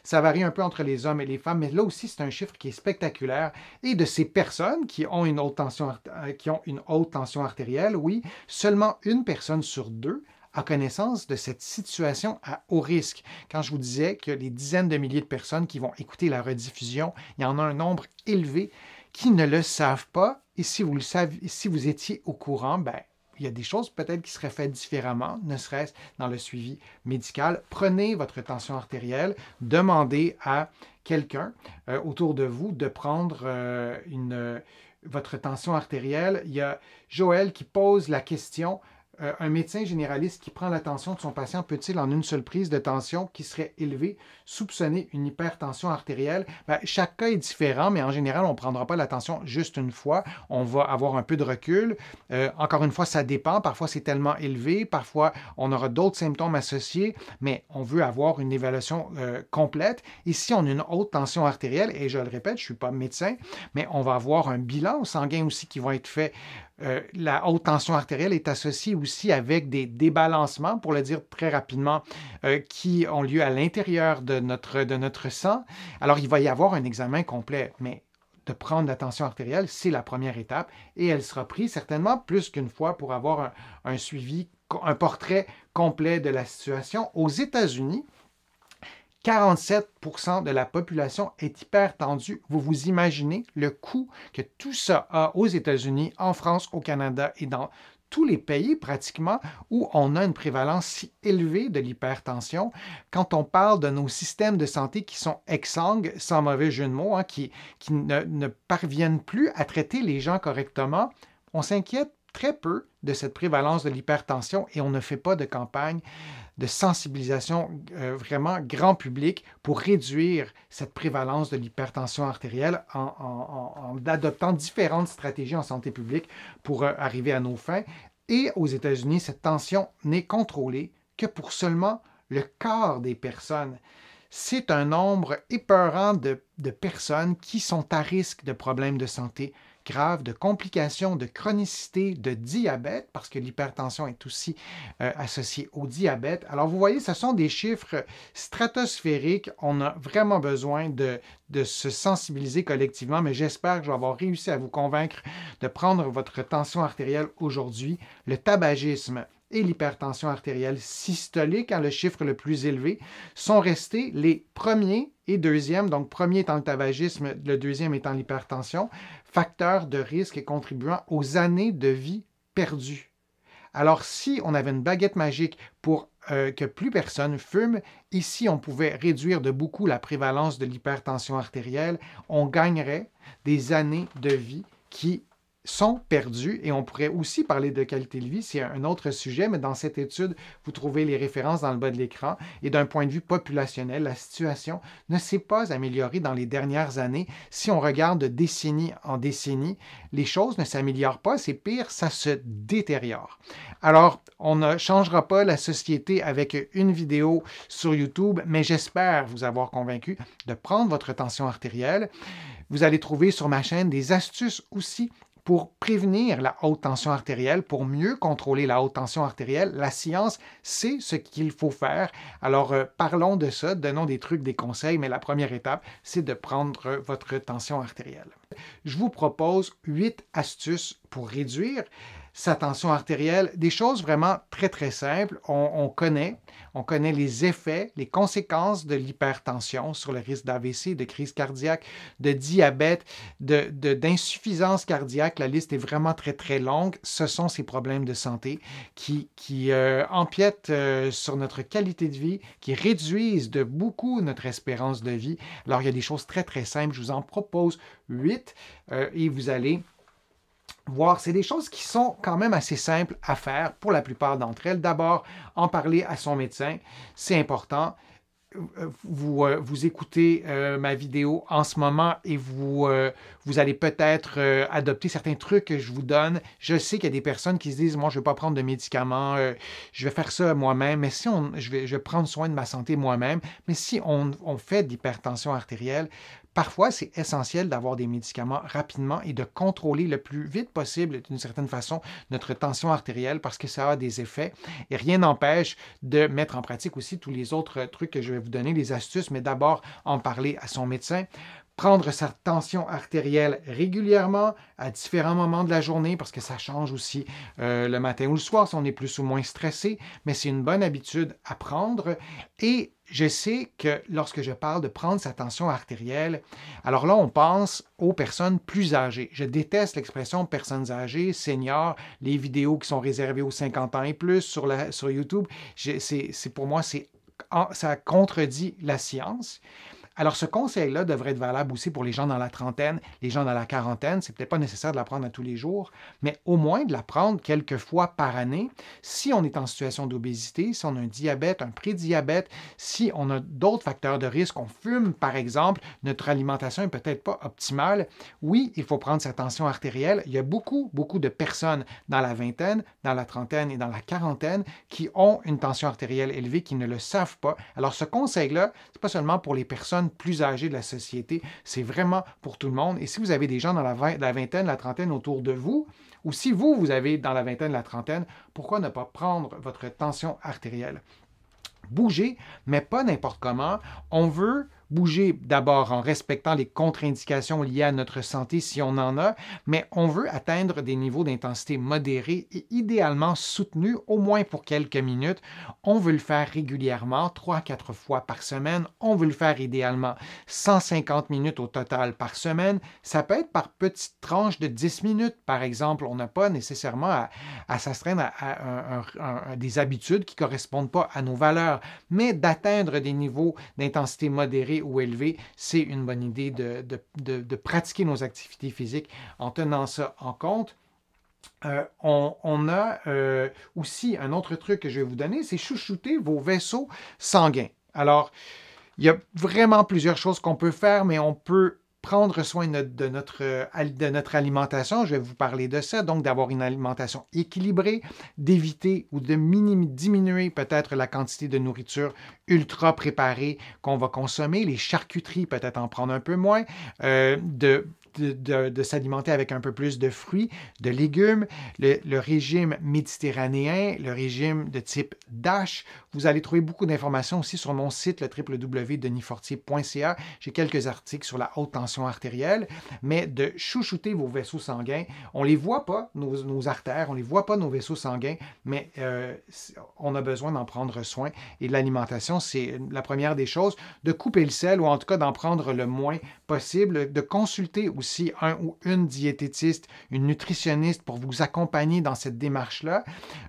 [SPEAKER 1] ça varie un peu entre les hommes et les femmes, mais là aussi, c'est un chiffre qui est spectaculaire. Et de ces personnes qui ont une haute tension, qui ont une haute tension artérielle, oui, seulement une personne sur deux à connaissance de cette situation à haut risque. Quand je vous disais que les dizaines de milliers de personnes qui vont écouter la rediffusion, il y en a un nombre élevé qui ne le savent pas. Et si vous, le savez, si vous étiez au courant, ben, il y a des choses peut-être qui seraient faites différemment, ne serait-ce dans le suivi médical. Prenez votre tension artérielle, demandez à quelqu'un euh, autour de vous de prendre euh, votre tension artérielle. Il y a Joël qui pose la question euh, un médecin généraliste qui prend l'attention de son patient peut-il, en une seule prise de tension qui serait élevée, soupçonner une hypertension artérielle? Ben, chaque cas est différent, mais en général, on ne prendra pas l'attention juste une fois. On va avoir un peu de recul. Euh, encore une fois, ça dépend. Parfois, c'est tellement élevé. Parfois, on aura d'autres symptômes associés, mais on veut avoir une évaluation euh, complète. Ici, on a une haute tension artérielle, et je le répète, je ne suis pas médecin, mais on va avoir un bilan sanguin aussi qui va être fait euh, la haute tension artérielle est associée aussi avec des débalancements, pour le dire très rapidement, euh, qui ont lieu à l'intérieur de notre, sang. Alors, il va y avoir un examen complet, mais de prendre la tension artérielle, c'est la première étape et elle sera prise certainement plus qu'une fois pour avoir un suivi, un portrait complet de la situation. Aux États-Unis, 47 de la population est hypertendue. Vous vous imaginez le coût que tout ça a aux États-Unis, en France, au Canada et dans tous les pays pratiquement où on a une prévalence si élevée de l'hypertension. Quand on parle de nos systèmes de santé qui sont exsangues, sans mauvais jeu de mots, hein, qui, ne parviennent plus à traiter les gens correctement, on s'inquiète très peu de cette prévalence de l'hypertension et on ne fait pas de campagne de sensibilisation euh, vraiment grand public pour réduire cette prévalence de l'hypertension artérielle en, adoptant différentes stratégies en santé publique pour euh, arriver à nos fins. Et aux États-Unis, cette tension n'est contrôlée que pour seulement le quart des personnes. C'est un nombre épeurant de personnes qui sont à risque de problèmes de santé grave de complications, de chronicité, de diabète, parce que l'hypertension est aussi euh, associée au diabète. Alors vous voyez, ce sont des chiffres stratosphériques. On a vraiment besoin de, se sensibiliser collectivement, mais j'espère que je vais avoir réussi à vous convaincre de prendre votre tension artérielle aujourd'hui. Le tabagisme et l'hypertension artérielle systolique, hein, le chiffre le plus élevé, sont restés les premiers et deuxièmes, donc premier étant le tabagisme, le deuxième étant l'hypertension facteurs de risque et contribuant aux années de vie perdues. Alors si on avait une baguette magique pour euh, que plus personne fume, ici on pouvait réduire de beaucoup la prévalence de l'hypertension artérielle, on gagnerait des années de vie qui sont perdus et on pourrait aussi parler de qualité de vie, c'est un autre sujet, mais dans cette étude, vous trouvez les références dans le bas de l'écran et d'un point de vue populationnel, la situation ne s'est pas améliorée dans les dernières années. Si on regarde de décennie en décennie, les choses ne s'améliorent pas, c'est pire, ça se détériore. Alors, on ne changera pas la société avec une vidéo sur YouTube, mais j'espère vous avoir convaincu de prendre votre tension artérielle. Vous allez trouver sur ma chaîne des astuces aussi pour prévenir la haute tension artérielle, pour mieux contrôler la haute tension artérielle. La science sait ce qu'il faut faire. Alors euh, parlons de ça, donnons des trucs, des conseils, mais la première étape, c'est de prendre euh, votre tension artérielle. Je vous propose huit astuces pour réduire sa tension artérielle, des choses vraiment très très simples. On, connaît, on connaît les effets, les conséquences de l'hypertension sur le risque d'AVC, de crise cardiaque, de diabète, d'insuffisance de, d'insuffisance cardiaque. La liste est vraiment très très longue. Ce sont ces problèmes de santé qui, qui euh, empiètent euh, sur notre qualité de vie, qui réduisent de beaucoup notre espérance de vie. Alors il y a des choses très très simples. Je vous en propose huit euh, et vous allez voir. C'est des choses qui sont quand même assez simples à faire pour la plupart d'entre elles. D'abord, en parler à son médecin, c'est important. Euh, vous, euh, vous écoutez euh, ma vidéo en ce moment et vous, vous allez peut-être adopter certains trucs que je vous donne. Je sais qu'il y a des personnes qui se disent, moi, je ne vais pas prendre de médicaments, je vais faire ça moi-même, mais si on, je, vais, je prendre soin de ma santé moi-même, mais si on, on fait d'hypertension artérielle, Parfois, c'est essentiel d'avoir des médicaments rapidement et de contrôler le plus vite possible, d'une certaine façon, notre tension artérielle parce que ça a des effets. Et rien n'empêche de mettre en pratique aussi tous les autres trucs que je vais vous donner, les astuces, mais d'abord en parler à son médecin prendre sa tension artérielle régulièrement à différents moments de la journée parce que ça change aussi euh, le matin ou le soir si on est plus ou moins stressé, mais c'est une bonne habitude à prendre et je sais que lorsque je parle de prendre sa tension artérielle, alors là, on pense aux personnes plus âgées. Je déteste l'expression personnes âgées, seniors, les vidéos qui sont réservées aux 50 ans et plus sur, YouTube. pour moi, ça contredit la science. Alors, ce conseil-là devrait être valable aussi pour les gens dans la trentaine, les gens dans la quarantaine. C'est peut-être pas nécessaire de l'apprendre à tous les jours, mais au moins de l'apprendre quelques fois par année. Si on est en situation d'obésité, si on a un diabète, un prédiabète, si on a d'autres facteurs de risque, on fume par exemple, notre alimentation est peut-être pas optimale. Oui, il faut prendre sa tension artérielle. Il y a beaucoup, beaucoup de personnes dans la vingtaine, dans la trentaine et dans la quarantaine qui ont une tension artérielle élevée, qui ne le savent pas. Alors, ce conseil-là, c'est pas seulement pour les personnes plus âgés de la société. C'est vraiment pour tout le monde. Et si vous avez des gens dans la, vingtaine, la trentaine autour de vous, ou si vous, vous avez dans la vingtaine, la trentaine, pourquoi ne pas prendre votre tension artérielle? Bougez, mais pas n'importe comment. On veut bouger d'abord en respectant les contre-indications liées à notre santé si on en a, mais on veut atteindre des niveaux d'intensité modérés et idéalement soutenus au moins pour quelques minutes. On veut le faire régulièrement, 3-4 fois par semaine. On veut le faire idéalement 150 minutes au total par semaine. Ça peut être par petites tranches de 10 minutes, par exemple. On n'a pas nécessairement à, s'astreindre à, des habitudes qui ne correspondent pas à nos valeurs, mais d'atteindre des niveaux d'intensité modérés ou élevé, c'est une bonne idée de, pratiquer nos activités physiques en tenant ça en compte. Euh, on, a euh, aussi un autre truc que je vais vous donner, c'est chouchouter vos vaisseaux sanguins. Alors, il y a vraiment plusieurs choses qu'on peut faire, mais on peut prendre soin de, notre, euh, de notre alimentation, je vais vous parler de ça, donc d'avoir une alimentation équilibrée, d'éviter ou de diminuer peut-être la quantité de nourriture ultra préparée qu'on va consommer, les charcuteries peut-être en prendre un peu moins, euh, de de, s'alimenter avec un peu plus de fruits, de légumes, le, régime méditerranéen, le régime de type DASH. Vous allez trouver beaucoup d'informations aussi sur mon site, le www.denisfortier.ca. J'ai quelques articles sur la haute tension artérielle, mais de chouchouter vos vaisseaux sanguins. On les voit pas, nos, artères, on les voit pas, nos vaisseaux sanguins, mais euh, on a besoin d'en prendre soin. Et l'alimentation, c'est la première des choses. De couper le sel, ou en tout cas d'en prendre le moins possible, de consulter aussi un ou une diététiste, une nutritionniste pour vous accompagner dans cette démarche-là.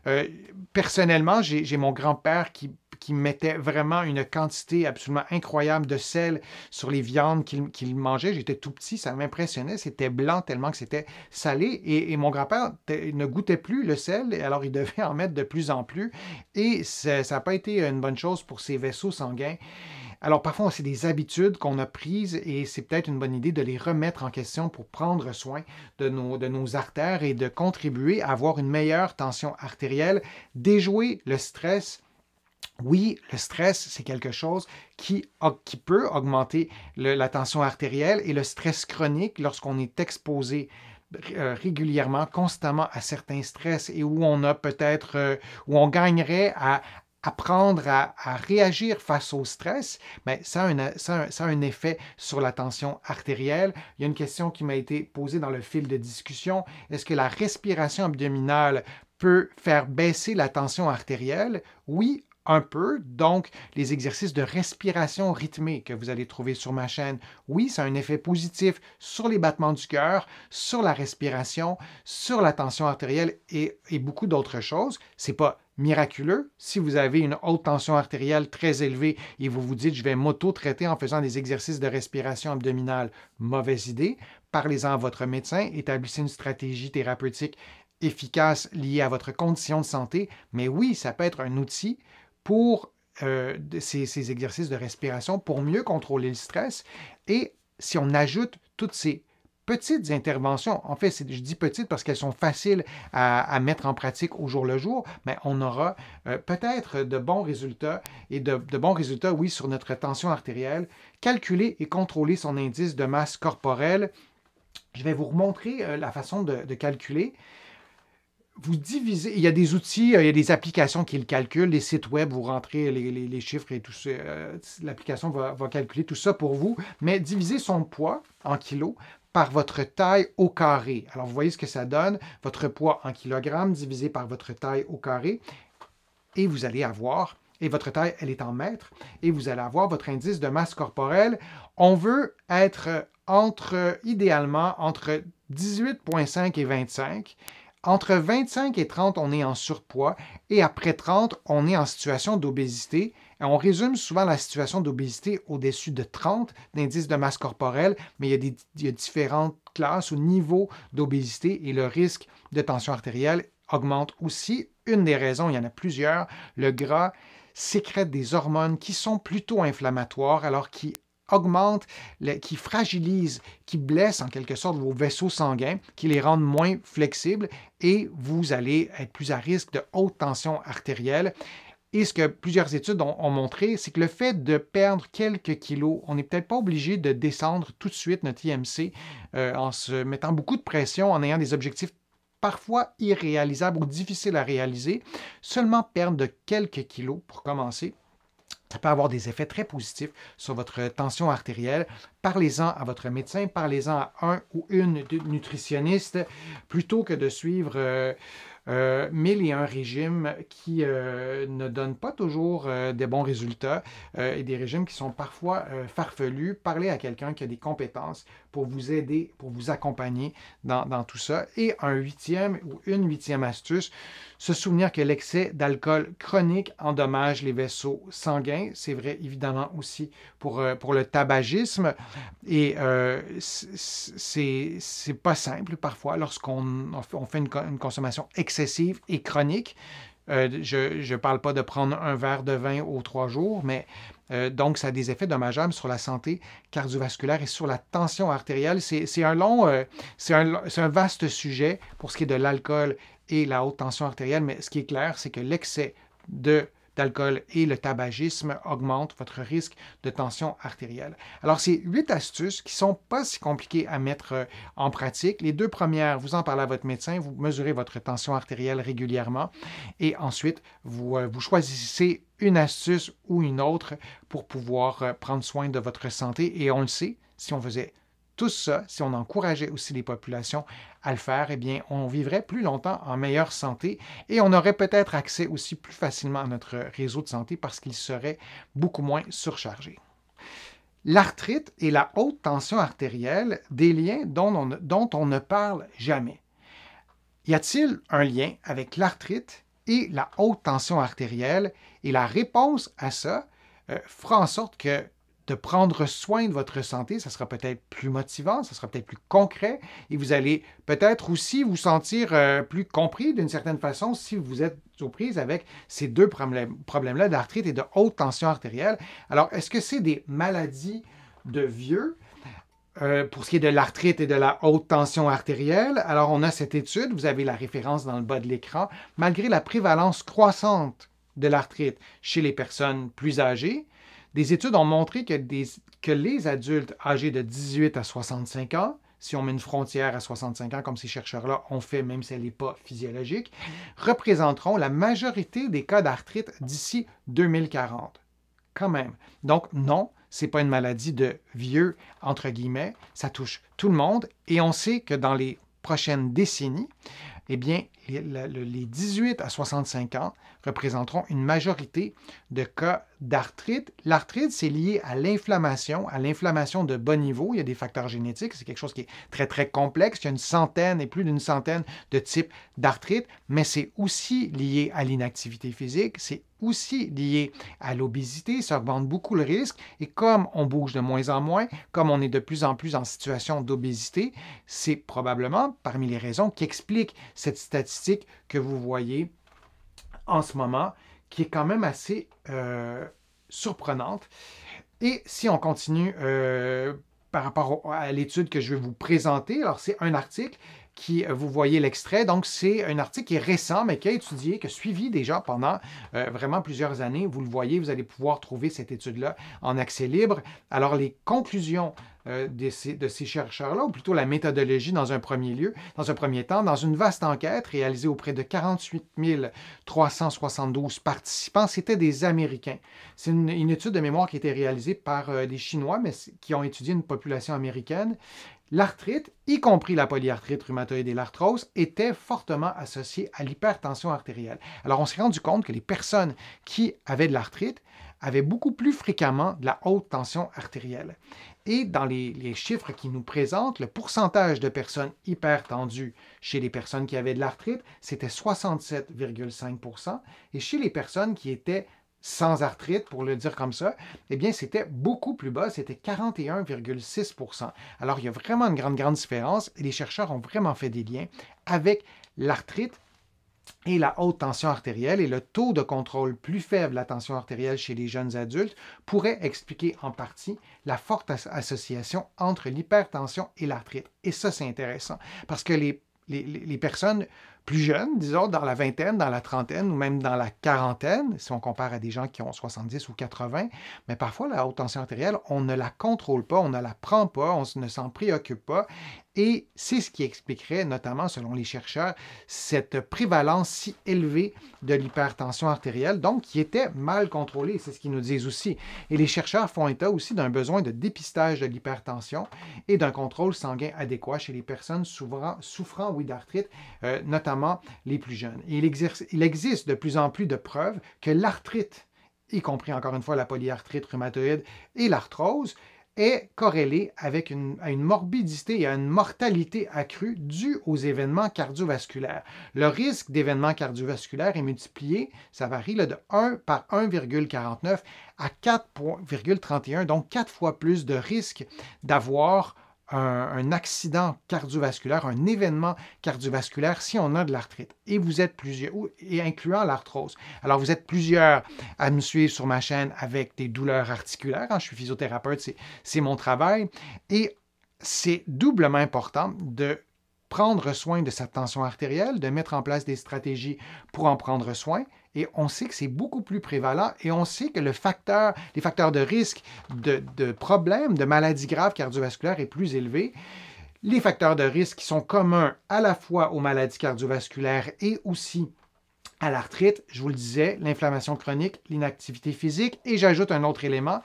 [SPEAKER 1] Euh, personnellement, j'ai mon grand-père qui mettait vraiment une quantité absolument incroyable de sel sur les viandes qu'il mangeait. J'étais tout petit, ça m'impressionnait. C'était blanc tellement que c'était salé. Et, et mon grand-père ne goûtait plus le sel, alors il *laughs* devait en mettre de plus en plus. Et ça n'a pas été une bonne chose pour ses vaisseaux sanguins. Alors parfois, c'est des habitudes qu'on a prises et c'est peut-être une bonne idée de les remettre en question pour prendre soin de nos, de nos artères et de contribuer à avoir une meilleure tension artérielle, déjouer le stress. Oui, le stress, c'est quelque chose qui, qui peut augmenter la tension artérielle et le stress chronique lorsqu'on est exposé euh, régulièrement, constamment à certains stress et où on a peut-être, euh, où on gagnerait à apprendre à, réagir face au stress, mais ça a, un, effet sur la tension artérielle. Il y a une question qui m'a été posée dans le fil de discussion. Est-ce que la respiration abdominale peut faire baisser la tension artérielle? Oui, un peu. Donc, les exercices de respiration rythmée que vous allez trouver sur ma chaîne, oui, ça a un effet positif sur les battements du cœur, sur la respiration, sur la tension artérielle et, et beaucoup d'autres choses. C'est pas miraculeux. Si vous avez une haute tension artérielle très élevée et vous vous dites je vais m'auto-traiter en faisant des exercices de respiration abdominale, mauvaise idée. Parlez-en à votre médecin, établissez une stratégie thérapeutique efficace liée à votre condition de santé. Mais oui, ça peut être un outil pour euh, ces exercices de respiration pour mieux contrôler le stress. Et si on ajoute toutes ces petites interventions, en fait, je dis petites parce qu'elles sont faciles à, mettre en pratique au jour le jour, mais on aura euh, peut-être de bons résultats et de, bons résultats, oui, sur notre tension artérielle. Calculer et contrôler son indice de masse corporelle. Je vais vous remontrer euh, la façon de, calculer vous divisez, il y a des outils, euh, il y a des applications qui le calculent, les sites web, vous rentrez les, chiffres et tout ça, l'application va, va, calculer tout ça pour vous, mais diviser son poids en kilos par votre taille au carré. Alors, vous voyez ce que ça donne, votre poids en kilogrammes divisé par votre taille au carré, et vous allez avoir, et votre taille, elle est en mètres, et vous allez avoir votre indice de masse corporelle. On veut être entre, idéalement, entre 18,5 et 25. Entre 25 et 30, on est en surpoids, et après 30, on est en situation d'obésité, euh, on résume souvent la situation d'obésité au-dessus de 30 d'indice de masse corporelle, mais il y a, des, différentes classes ou niveaux d'obésité et le risque de tension artérielle augmente aussi. Une des raisons, il y en a plusieurs, le gras sécrète des hormones qui sont plutôt inflammatoires, alors qui augmentent, qui fragilisent, qui blessent en quelque sorte vos vaisseaux sanguins, qui les rendent moins flexibles et vous allez être plus à risque de haute tension artérielle et ce que plusieurs études ont, montré, c'est que le fait de perdre quelques kilos, on n'est peut-être pas obligé de descendre tout de suite notre IMC euh, en se mettant beaucoup de pression, en ayant des objectifs parfois irréalisables ou difficiles à réaliser. Seulement perdre de quelques kilos pour commencer, ça peut avoir des effets très positifs sur votre tension artérielle. Parlez-en à votre médecin, parlez-en à un ou une nutritionniste, plutôt que de suivre... Euh, mais il y a un régime qui euh, ne donne pas toujours euh, des bons résultats euh, et des régimes qui sont parfois farfelus. Parlez à quelqu'un qui a des compétences pour vous aider, pour vous accompagner dans, dans tout ça. Et un huitième ou une huitième astuce, se souvenir que l'excès d'alcool chronique endommage les vaisseaux sanguins. C'est vrai évidemment aussi pour, euh, pour le tabagisme. Et euh, c'est pas simple parfois lorsqu'on on fait une, consommation excessive et chronique. Euh, je ne parle pas de prendre un verre de vin aux trois jours, mais donc ça a des effets dommageables sur la santé cardiovasculaire et sur la tension artérielle. C'est un long, c'est un, un, vaste sujet pour ce qui est de l'alcool et la haute tension artérielle, mais ce qui est clair, c'est que l'excès de d'alcool et le tabagisme augmentent votre risque de tension artérielle. Alors, c'est huit astuces qui sont pas si compliquées à mettre euh, en pratique. Les deux premières, vous en parlez à votre médecin, vous mesurez votre tension artérielle régulièrement et ensuite, vous, euh, vous choisissez une astuce ou une autre pour pouvoir euh, prendre soin de votre santé. Et on le sait, si on faisait tout ça, si on encourageait aussi les populations à le faire, eh bien, on vivrait plus longtemps en meilleure santé et on aurait peut-être accès aussi plus facilement à notre réseau de santé parce qu'il serait beaucoup moins surchargé. L'arthrite et la haute tension artérielle, des liens dont on, dont on ne parle jamais. Y a-t-il un lien avec l'arthrite et la haute tension artérielle? Et la réponse à ça euh, fera en sorte que de prendre soin de votre santé, ça sera peut-être plus motivant, ça sera peut-être plus concret et vous allez peut-être aussi vous sentir euh, plus compris d'une certaine façon si vous êtes aux prises avec ces deux problèmes, là d'arthrite et de haute tension artérielle. Alors, est-ce que c'est des maladies de vieux? Euh, pour ce qui est de l'arthrite et de la haute tension artérielle, alors on a cette étude, vous avez la référence dans le bas de l'écran, malgré la prévalence croissante de l'arthrite chez les personnes plus âgées, des études ont montré que, les adultes âgés de 18 à 65 ans si on met une frontière à 65 ans, comme ces chercheurs-là ont fait, même si elle n'est pas physiologique, représenteront la majorité des cas d'arthrite d'ici 2040. Quand même. Donc, non, ce n'est pas une maladie de vieux, entre guillemets, ça touche tout le monde, et on sait que dans les prochaines décennies, eh bien, les, 18 à 65 ans représenteront une majorité de cas d'arthrite. L'arthrite, c'est lié à l'inflammation, à l'inflammation de bas niveau. Il y a des facteurs génétiques, c'est quelque chose qui est très, très complexe. Il y a une centaine et plus d'une centaine de types d'arthrite, mais c'est aussi lié à l'inactivité physique, c'est aussi lié à l'obésité, ça augmente beaucoup le risque et comme on bouge de moins en moins, comme on est de plus en plus en situation d'obésité, c'est probablement parmi les raisons qui expliquent cette statistique que vous voyez en ce moment, qui est quand même assez euh, surprenante. Et si on continue euh, par rapport à l'étude que je vais vous présenter, alors c'est un article qui, euh, vous voyez l'extrait, donc c'est un article qui est récent, mais qui a étudié, qui a suivi déjà pendant vraiment plusieurs années. Vous le voyez, vous allez pouvoir trouver cette étude-là en accès libre. Alors les conclusions euh, de ces, chercheurs-là, ou plutôt la méthodologie dans un premier lieu, dans un premier temps, dans une vaste enquête réalisée auprès de 48 372 participants. C'était des Américains. C'est une, étude de mémoire qui a été réalisée par euh, des Chinois, mais qui ont étudié une population américaine. L'arthrite, y compris la polyarthrite rhumatoïde et l'arthrose, était fortement associée à l'hypertension artérielle. Alors on s'est rendu compte que les personnes qui avaient de l'arthrite avaient beaucoup plus fréquemment de la haute tension artérielle. Et dans les, chiffres qui nous présentent, le pourcentage de personnes hypertendues chez les personnes qui avaient de l'arthrite, c'était 67,5 et chez les personnes qui étaient sans arthrite, pour le dire comme ça, eh bien, c'était beaucoup plus bas, c'était 41,6 Alors, il y a vraiment une grande, grande différence. Et les chercheurs ont vraiment fait des liens avec l'arthrite et la haute tension artérielle et le taux de contrôle plus faible de la tension artérielle chez les jeunes adultes pourrait expliquer en partie la forte association entre l'hypertension et l'arthrite. Et ça, c'est intéressant parce que les, les, personnes plus jeunes, disons dans la vingtaine, dans la trentaine ou même dans la quarantaine, si on compare à des gens qui ont 70 ou 80, mais parfois la haute tension artérielle, on ne la contrôle pas, on ne la prend pas, on ne s'en préoccupe pas et c'est ce qui expliquerait, notamment selon les chercheurs, cette prévalence si élevée de l'hypertension artérielle, donc qui était mal contrôlée, c'est ce qu'ils nous disent aussi. Et les chercheurs font état aussi d'un besoin de dépistage de l'hypertension et d'un contrôle sanguin adéquat chez les personnes souffrant oui, d'arthrite, euh, notamment les plus jeunes. il, il existe de plus en plus de preuves que l'arthrite y compris encore une fois la polyarthrite rhumatoïde et l'arthrose, est corrélé avec une, à une morbidité et à une mortalité accrue due aux événements cardiovasculaires. Le risque d'événements cardiovasculaires est multiplié, ça varie de 1 par 1,49 à 4,31, donc 4 fois plus de risque d'avoir un, accident cardiovasculaire, un événement cardiovasculaire si on a de l'arthrite. Et vous êtes plusieurs, et incluant l'arthrose. Alors, vous êtes plusieurs à me suivre sur ma chaîne avec des douleurs articulaires. Hein. je suis physiothérapeute, c'est mon travail. Et c'est doublement important de prendre soin de sa tension artérielle, de mettre en place des stratégies pour en prendre soin. Et on sait que c'est beaucoup plus prévalent et on sait que le facteur, les facteurs de risque de, de problèmes, de maladies graves cardiovasculaires est plus élevé. Les facteurs de risque qui sont communs à la fois aux maladies cardiovasculaires et aussi à l'arthrite, je vous le disais, l'inflammation chronique, l'inactivité physique, et j'ajoute un autre élément,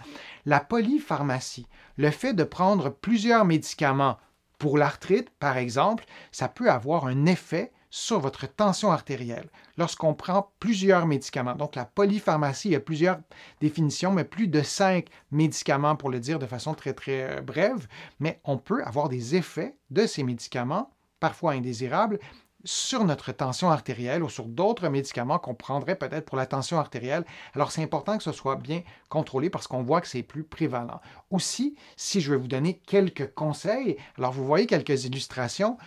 [SPEAKER 1] la polypharmacie, le fait de prendre plusieurs médicaments pour l'arthrite, par exemple, ça peut avoir un effet sur votre tension artérielle lorsqu'on prend plusieurs médicaments. Donc la polypharmacie, a plusieurs définitions, mais plus de cinq médicaments pour le dire de façon très très euh, brève, mais on peut avoir des effets de ces médicaments, parfois indésirables, sur notre tension artérielle ou sur d'autres médicaments qu'on prendrait peut-être pour la tension artérielle. Alors c'est important que ce soit bien contrôlé parce qu'on voit que c'est plus prévalent. Aussi, si je vais vous donner quelques conseils, alors vous voyez quelques illustrations,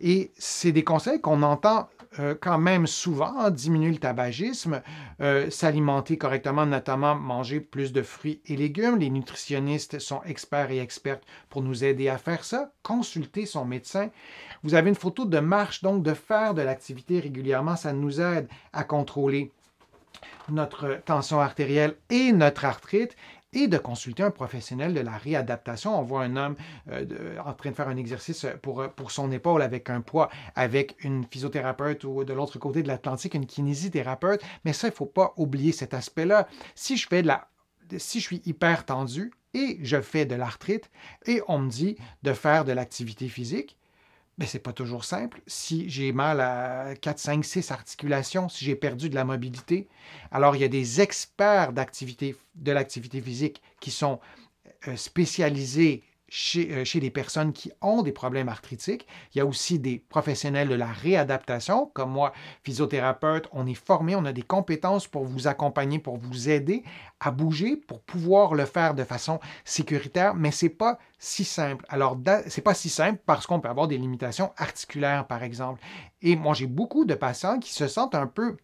[SPEAKER 1] et c'est des conseils qu'on entend euh, quand même souvent diminuer le tabagisme, euh, s'alimenter correctement, notamment manger plus de fruits et légumes. Les nutritionnistes sont experts et expertes pour nous aider à faire ça. Consulter son médecin. Vous avez une photo de marche, donc de faire de l'activité régulièrement, ça nous aide à contrôler notre tension artérielle et notre arthrite et de consulter un professionnel de la réadaptation. On voit un homme euh, en train de faire un exercice pour, euh, pour son épaule avec un poids, avec une physiothérapeute ou de l'autre côté de l'Atlantique, une kinésithérapeute. Mais ça, il ne faut pas oublier cet aspect-là. Si je fais de la... Si je suis hyper tendu, et je fais de l'arthrite et on me dit de faire de l'activité physique, mais c'est pas toujours simple. Si j'ai mal à 4, 5, 6 articulations, si j'ai perdu de la mobilité, alors il y a des experts de l'activité physique qui sont euh, spécialisés chez, des euh, personnes qui ont des problèmes arthritiques. Il y a aussi des professionnels de la réadaptation, comme moi, physiothérapeute. On est formé, on a des compétences pour vous accompagner, pour vous aider à bouger, pour pouvoir le faire de façon sécuritaire, mais c'est pas si simple. Alors, c'est pas si simple parce qu'on peut avoir des limitations articulaires, par exemple. Et moi, j'ai beaucoup de patients qui se sentent un peu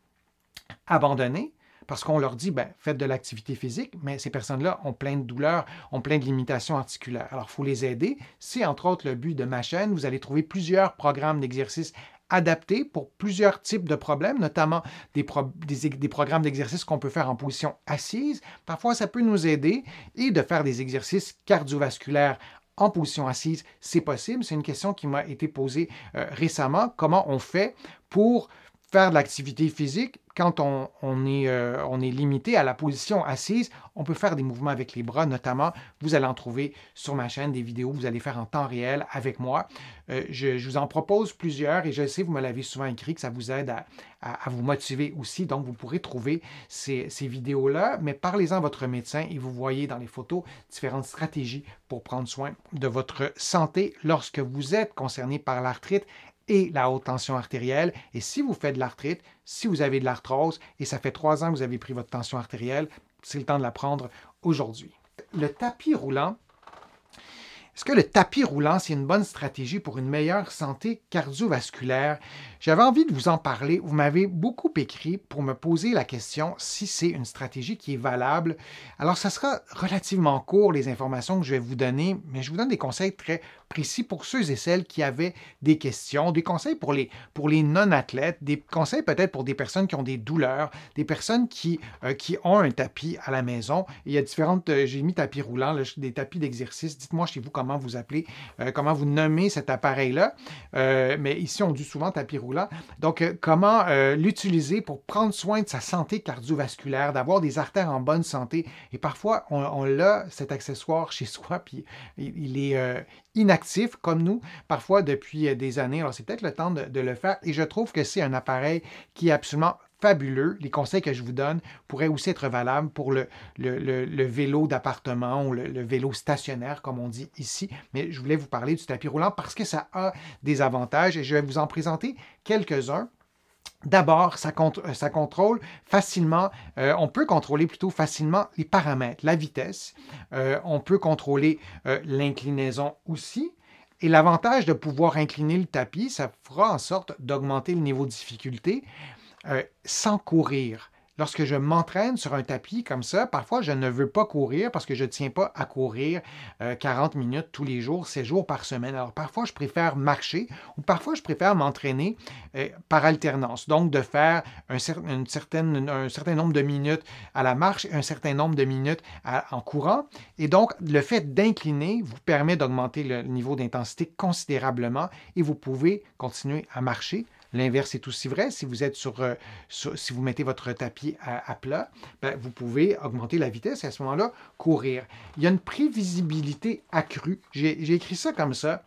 [SPEAKER 1] abandonnés parce qu'on leur dit, ben, faites de l'activité physique, mais ces personnes-là ont plein de douleurs, ont plein de limitations articulaires. Alors, il faut les aider. C'est entre autres le but de ma chaîne. Vous allez trouver plusieurs programmes d'exercices adaptés pour plusieurs types de problèmes, notamment des, programmes d'exercices qu'on peut faire en position assise. Parfois, ça peut nous aider et de faire des exercices cardiovasculaires en position assise, c'est possible. C'est une question qui m'a été posée euh, récemment. Comment on fait pour faire de l'activité physique, quand euh, on, est, limité à la position assise, on peut faire des mouvements avec les bras, notamment, vous allez en trouver sur ma chaîne des vidéos vous allez faire en temps réel avec moi. Euh, je, vous en propose plusieurs et je sais, vous me l'avez souvent écrit, que ça vous aide à, vous motiver aussi. Donc, vous pourrez trouver ces vidéos-là, mais parlez-en à votre médecin et vous voyez dans les photos différentes stratégies pour prendre soin de votre santé lorsque vous êtes concerné par l'arthrite et la haute tension artérielle. Et si vous faites de l'arthrite, si vous avez de l'arthrose et ça fait trois ans que vous avez pris votre tension artérielle, c'est le temps de la prendre aujourd'hui. Le tapis roulant, est-ce que le tapis roulant, c'est une bonne stratégie pour une meilleure santé cardiovasculaire? J'avais envie de vous en parler. Vous m'avez beaucoup écrit pour me poser la question si c'est une stratégie qui est valable. Alors, ça sera relativement court, les informations que je vais vous donner, mais je vous donne des conseils très précis pour ceux et celles qui avaient des questions, des conseils pour les, pour les non-athlètes, des conseils peut-être pour des personnes qui ont des douleurs, des personnes qui, euh, qui ont un tapis à la maison. Il y a différentes, euh, j'ai mis tapis roulant, des tapis d'exercice. Dites-moi chez vous comment vous appelez, euh, comment vous nommez cet appareil-là. mais ici, on dit souvent tapis roulant donc, euh, comment euh, l'utiliser pour prendre soin de sa santé cardiovasculaire, d'avoir des artères en bonne santé. Et parfois, on, l'a, cet accessoire chez soi, *laughs* puis il, est euh, inactif comme nous, parfois depuis des années. Alors, c'est peut-être le temps de, de le faire. Et je trouve que c'est un appareil qui est absolument fabuleux. Les conseils que je vous donne pourraient aussi être valables pour le, le, vélo d'appartement ou le, vélo stationnaire, comme on dit ici. Mais je voulais vous parler du tapis roulant parce que ça a des avantages et je vais vous en présenter quelques-uns. D'abord, ça, euh, contrôle facilement, euh, on peut contrôler plutôt facilement les paramètres, la vitesse, euh, on peut contrôler l'inclinaison aussi, et l'avantage de pouvoir incliner le tapis, ça fera en sorte d'augmenter le niveau de difficulté, euh, sans courir. Lorsque je m'entraîne sur un tapis comme ça, parfois je ne veux pas courir parce que je ne tiens pas à courir 40 euh, minutes tous les jours, 7 jours par semaine. Alors parfois je préfère marcher ou parfois je préfère m'entraîner euh, par alternance. Donc de faire un, une certaine, un certain nombre de minutes à la marche, un certain nombre de minutes en courant. Et donc le fait d'incliner vous permet d'augmenter le niveau d'intensité considérablement et vous pouvez continuer à marcher L'inverse est aussi vrai. Si vous êtes sur, euh, si vous mettez votre tapis à, plat, ben, vous pouvez augmenter la vitesse et à ce moment-là courir. Il y a une prévisibilité accrue. J'ai écrit ça comme ça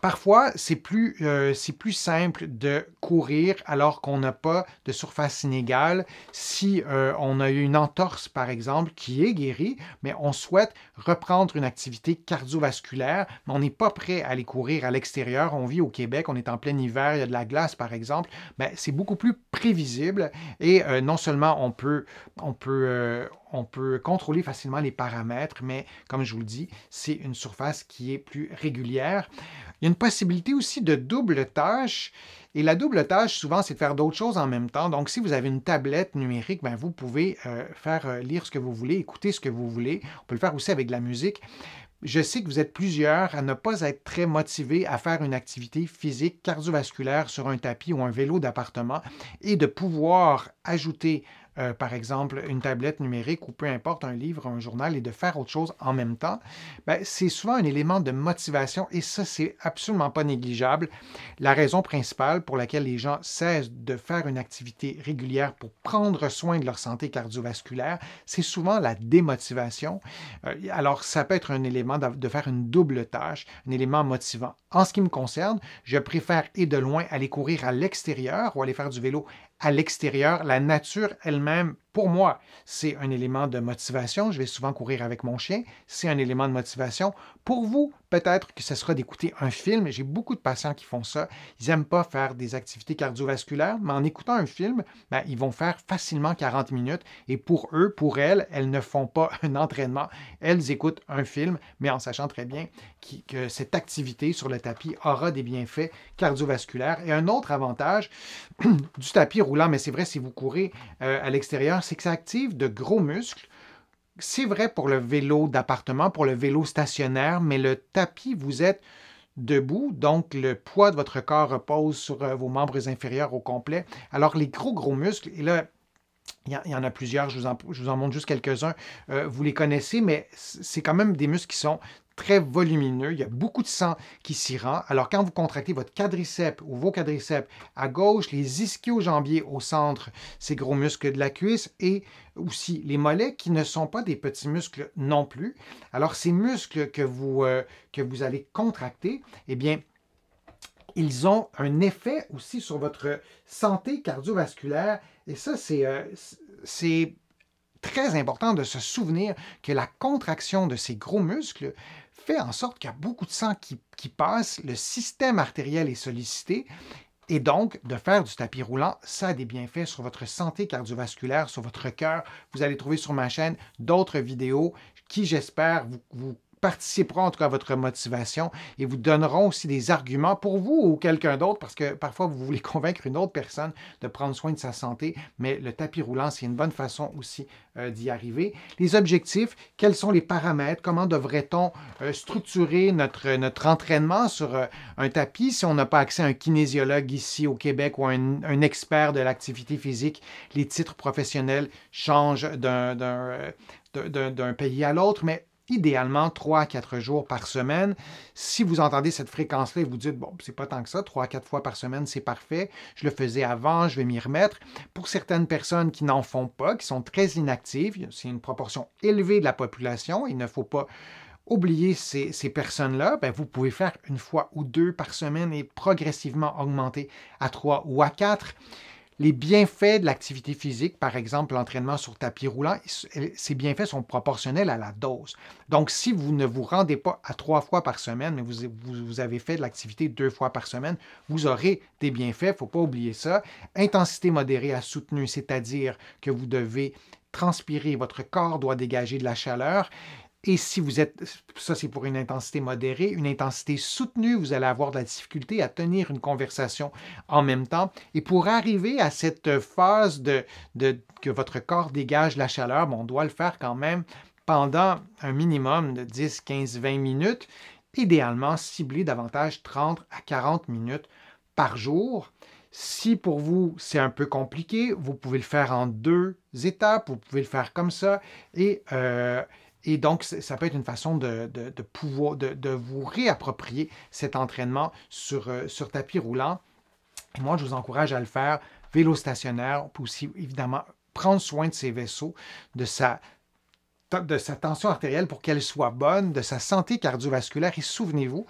[SPEAKER 1] Parfois, c'est plus, euh, plus, simple de courir alors qu'on n'a pas de surface inégale. Si euh, on a eu une entorse, par exemple, qui est guérie, mais on souhaite reprendre une activité cardiovasculaire, mais on n'est pas prêt à aller courir à l'extérieur. On vit au Québec, on est en plein hiver, il y a de la glace, par exemple. Mais ben, c'est beaucoup plus prévisible et euh, non seulement on peut, on peut, on peut contrôler facilement les paramètres, mais comme je vous le dis, c'est une surface qui est plus régulière. Il y a une possibilité aussi de double tâche. Et la double tâche, souvent, c'est de faire d'autres choses en même temps. Donc, si vous avez une tablette numérique, ben, vous pouvez euh, faire euh, lire ce que vous voulez, écouter ce que vous voulez. On peut le faire aussi avec de la musique. Je sais que vous êtes plusieurs à ne pas être très motivés à faire une activité physique cardiovasculaire sur un tapis ou un vélo d'appartement et de pouvoir ajouter euh, par exemple, une tablette numérique ou peu importe, un livre, un journal, et de faire autre chose en même temps, ben, c'est souvent un élément de motivation et ça, c'est absolument pas négligeable. La raison principale pour laquelle les gens cessent de faire une activité régulière pour prendre soin de leur santé cardiovasculaire, c'est souvent la démotivation. Euh, alors, ça peut être un élément de faire une double tâche, un élément motivant. En ce qui me concerne, je préfère et de loin aller courir à l'extérieur ou aller faire du vélo à l'extérieur, la nature elle-même pour moi, c'est un élément de motivation. Je vais souvent courir avec mon chien. C'est un élément de motivation. Pour vous, peut-être que ce sera d'écouter un film. J'ai beaucoup de patients qui font ça. Ils n'aiment pas faire des activités cardiovasculaires, mais en écoutant un film, ben, ils vont faire facilement 40 minutes. Et pour eux, pour elles, elles ne font pas *laughs* un entraînement. Elles écoutent un film, mais en sachant très bien que cette activité sur le tapis aura des bienfaits cardiovasculaires. Et un autre avantage *clears throat* du tapis roulant, mais c'est vrai si vous courez euh, à l'extérieur, c'est que ça active de gros muscles. C'est vrai pour le vélo d'appartement, pour le vélo stationnaire, mais le tapis, vous êtes debout, donc le poids de votre corps repose sur euh, vos membres inférieurs au complet. Alors les gros, gros muscles, et là, il y en a plusieurs, je vous en, montre juste quelques-uns. Euh, vous les connaissez, mais c'est quand même des muscles qui sont très volumineux. Il y a beaucoup de sang qui s'y rend. Alors, quand vous contractez votre quadriceps ou vos quadriceps à gauche, les ischio-jambiers au centre, ces gros muscles de la cuisse, et aussi les mollets qui ne sont pas des petits muscles non plus. Alors, ces muscles que vous, euh, que vous allez contracter, eh bien, ils ont un effet aussi sur votre santé cardiovasculaire. Et ça, c'est euh, très important de se souvenir que la contraction de ces gros muscles en sorte qu'il y a beaucoup de sang qui, passe, le système artériel est sollicité et donc, de faire du tapis roulant, ça a des bienfaits sur votre santé cardiovasculaire, sur votre cœur. Vous allez trouver sur ma chaîne d'autres vidéos qui, j'espère, vous, participeront en tout cas à votre motivation et vous donneront aussi des arguments pour vous ou quelqu'un d'autre parce que parfois vous voulez *laughs* convaincre une autre personne de prendre soin de sa santé, mais le tapis roulant, c'est une bonne façon aussi euh, d'y arriver. Les objectifs, quels sont les paramètres, comment devrait-on euh, structurer notre, notre entraînement sur euh, un tapis si on n'a pas accès à un kinésiologue ici au Québec ou à un, expert de l'activité physique, les titres professionnels changent d'un d'un pays à l'autre, mais idéalement 3 à 4 jours par semaine. Si vous entendez cette fréquence-là et vous dites, bon, c'est pas tant que ça, 3 à 4 fois par semaine, c'est parfait, je le faisais avant, je vais m'y remettre. Pour certaines personnes qui n'en font pas, qui sont très inactives, c'est une proportion élevée de la population, il ne faut pas oublier ces, personnes-là, ben, vous pouvez faire une fois ou deux par semaine et progressivement augmenter à 3 ou à 4 les bienfaits de l'activité physique, par exemple l'entraînement sur tapis roulant, euh, ces bienfaits sont proportionnels à la dose. Donc, si vous ne vous rendez pas à trois fois par semaine, mais vous, avez fait de l'activité deux fois par semaine, vous aurez des bienfaits, il ne faut pas oublier ça. Intensité modérée à soutenue, c'est-à-dire que vous devez transpirer, votre corps doit dégager de la chaleur. Et si vous êtes, ça c'est pour une intensité modérée, une intensité soutenue, vous allez avoir de la difficulté à tenir une conversation en même temps. Et pour arriver à cette phase de, que votre corps dégage la chaleur, ben, on doit le faire quand même pendant un minimum de 10, 15, 20 minutes, idéalement cibler davantage 30 à 40 minutes par jour. Si pour vous c'est un peu compliqué, vous pouvez le faire en deux étapes, vous pouvez le faire comme ça et euh, et donc, ça peut être une façon de, pouvoir, de, vous réapproprier cet entraînement sur, euh, sur tapis roulant. moi, je vous encourage à le faire. Vélo stationnaire, on peut aussi évidemment prendre soin de ses vaisseaux, de sa, de sa tension artérielle pour qu'elle soit bonne, de sa santé cardiovasculaire. Et souvenez-vous,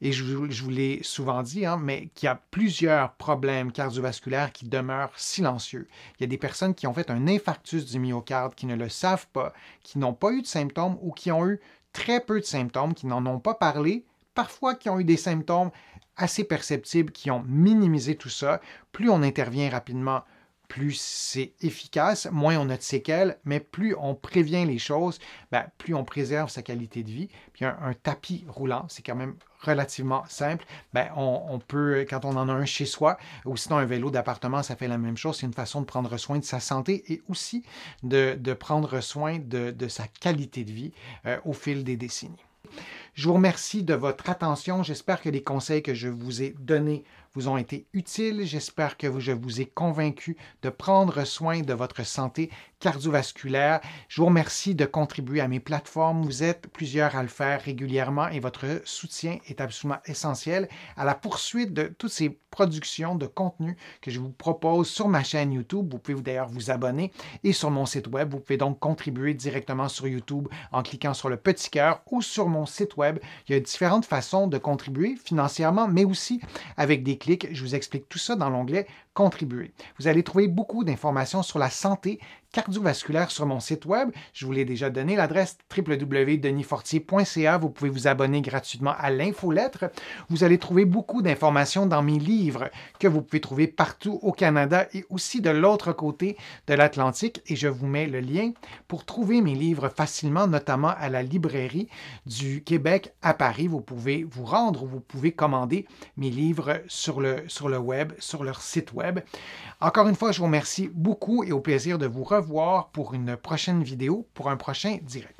[SPEAKER 1] et je, vous l'ai souvent dit, hein, mais qu'il y a plusieurs problèmes cardiovasculaires qui demeurent silencieux. Il y a des personnes qui ont fait un infarctus du myocarde, qui ne le savent pas, qui n'ont pas eu de symptômes ou qui ont eu très peu de symptômes, qui n'en ont pas parlé, parfois qui ont eu des symptômes assez perceptibles, qui ont minimisé tout ça. Plus on intervient rapidement, plus c'est efficace, moins on a de séquelles, mais plus on prévient les choses, ben, plus on préserve sa qualité de vie. Puis un, tapis roulant, c'est quand même relativement simple. Ben, on, peut, quand on en a un chez soi, ou sinon un vélo d'appartement, ça fait la même chose. C'est une façon de prendre soin de sa santé et aussi de, prendre soin de, sa qualité de vie euh, au fil des décennies. Je vous remercie de votre attention. J'espère que les conseils que je vous ai donnés vous ont été utiles. J'espère que je vous ai convaincu de prendre soin de votre santé cardiovasculaire. Je vous remercie de contribuer à mes plateformes. Vous êtes plusieurs à le faire régulièrement et votre soutien est absolument essentiel à la poursuite de toutes ces productions de contenu que je vous propose sur ma chaîne YouTube. Vous pouvez d'ailleurs vous abonner et sur mon site web. Vous pouvez donc contribuer directement sur YouTube en cliquant sur le petit cœur ou sur mon site web. Il y a différentes façons de contribuer financièrement, mais aussi avec des clics. Je vous explique tout ça dans l'onglet Contribuer. Vous allez trouver beaucoup d'informations sur la santé, cardiovasculaire sur mon site web. Je vous l'ai déjà donné, l'adresse www.denisfortier.ca. Vous pouvez vous abonner gratuitement à l'infolettre. Vous allez trouver beaucoup d'informations dans mes livres que vous pouvez trouver partout au Canada et aussi de l'autre côté de l'Atlantique. Et je vous mets le lien pour trouver mes livres facilement, notamment à la librairie du Québec à Paris. Vous pouvez vous rendre ou vous pouvez commander mes livres sur le, sur le web, sur leur site web. Encore une fois, je vous remercie beaucoup et au plaisir de vous revoir voir pour une prochaine vidéo, pour un prochain direct.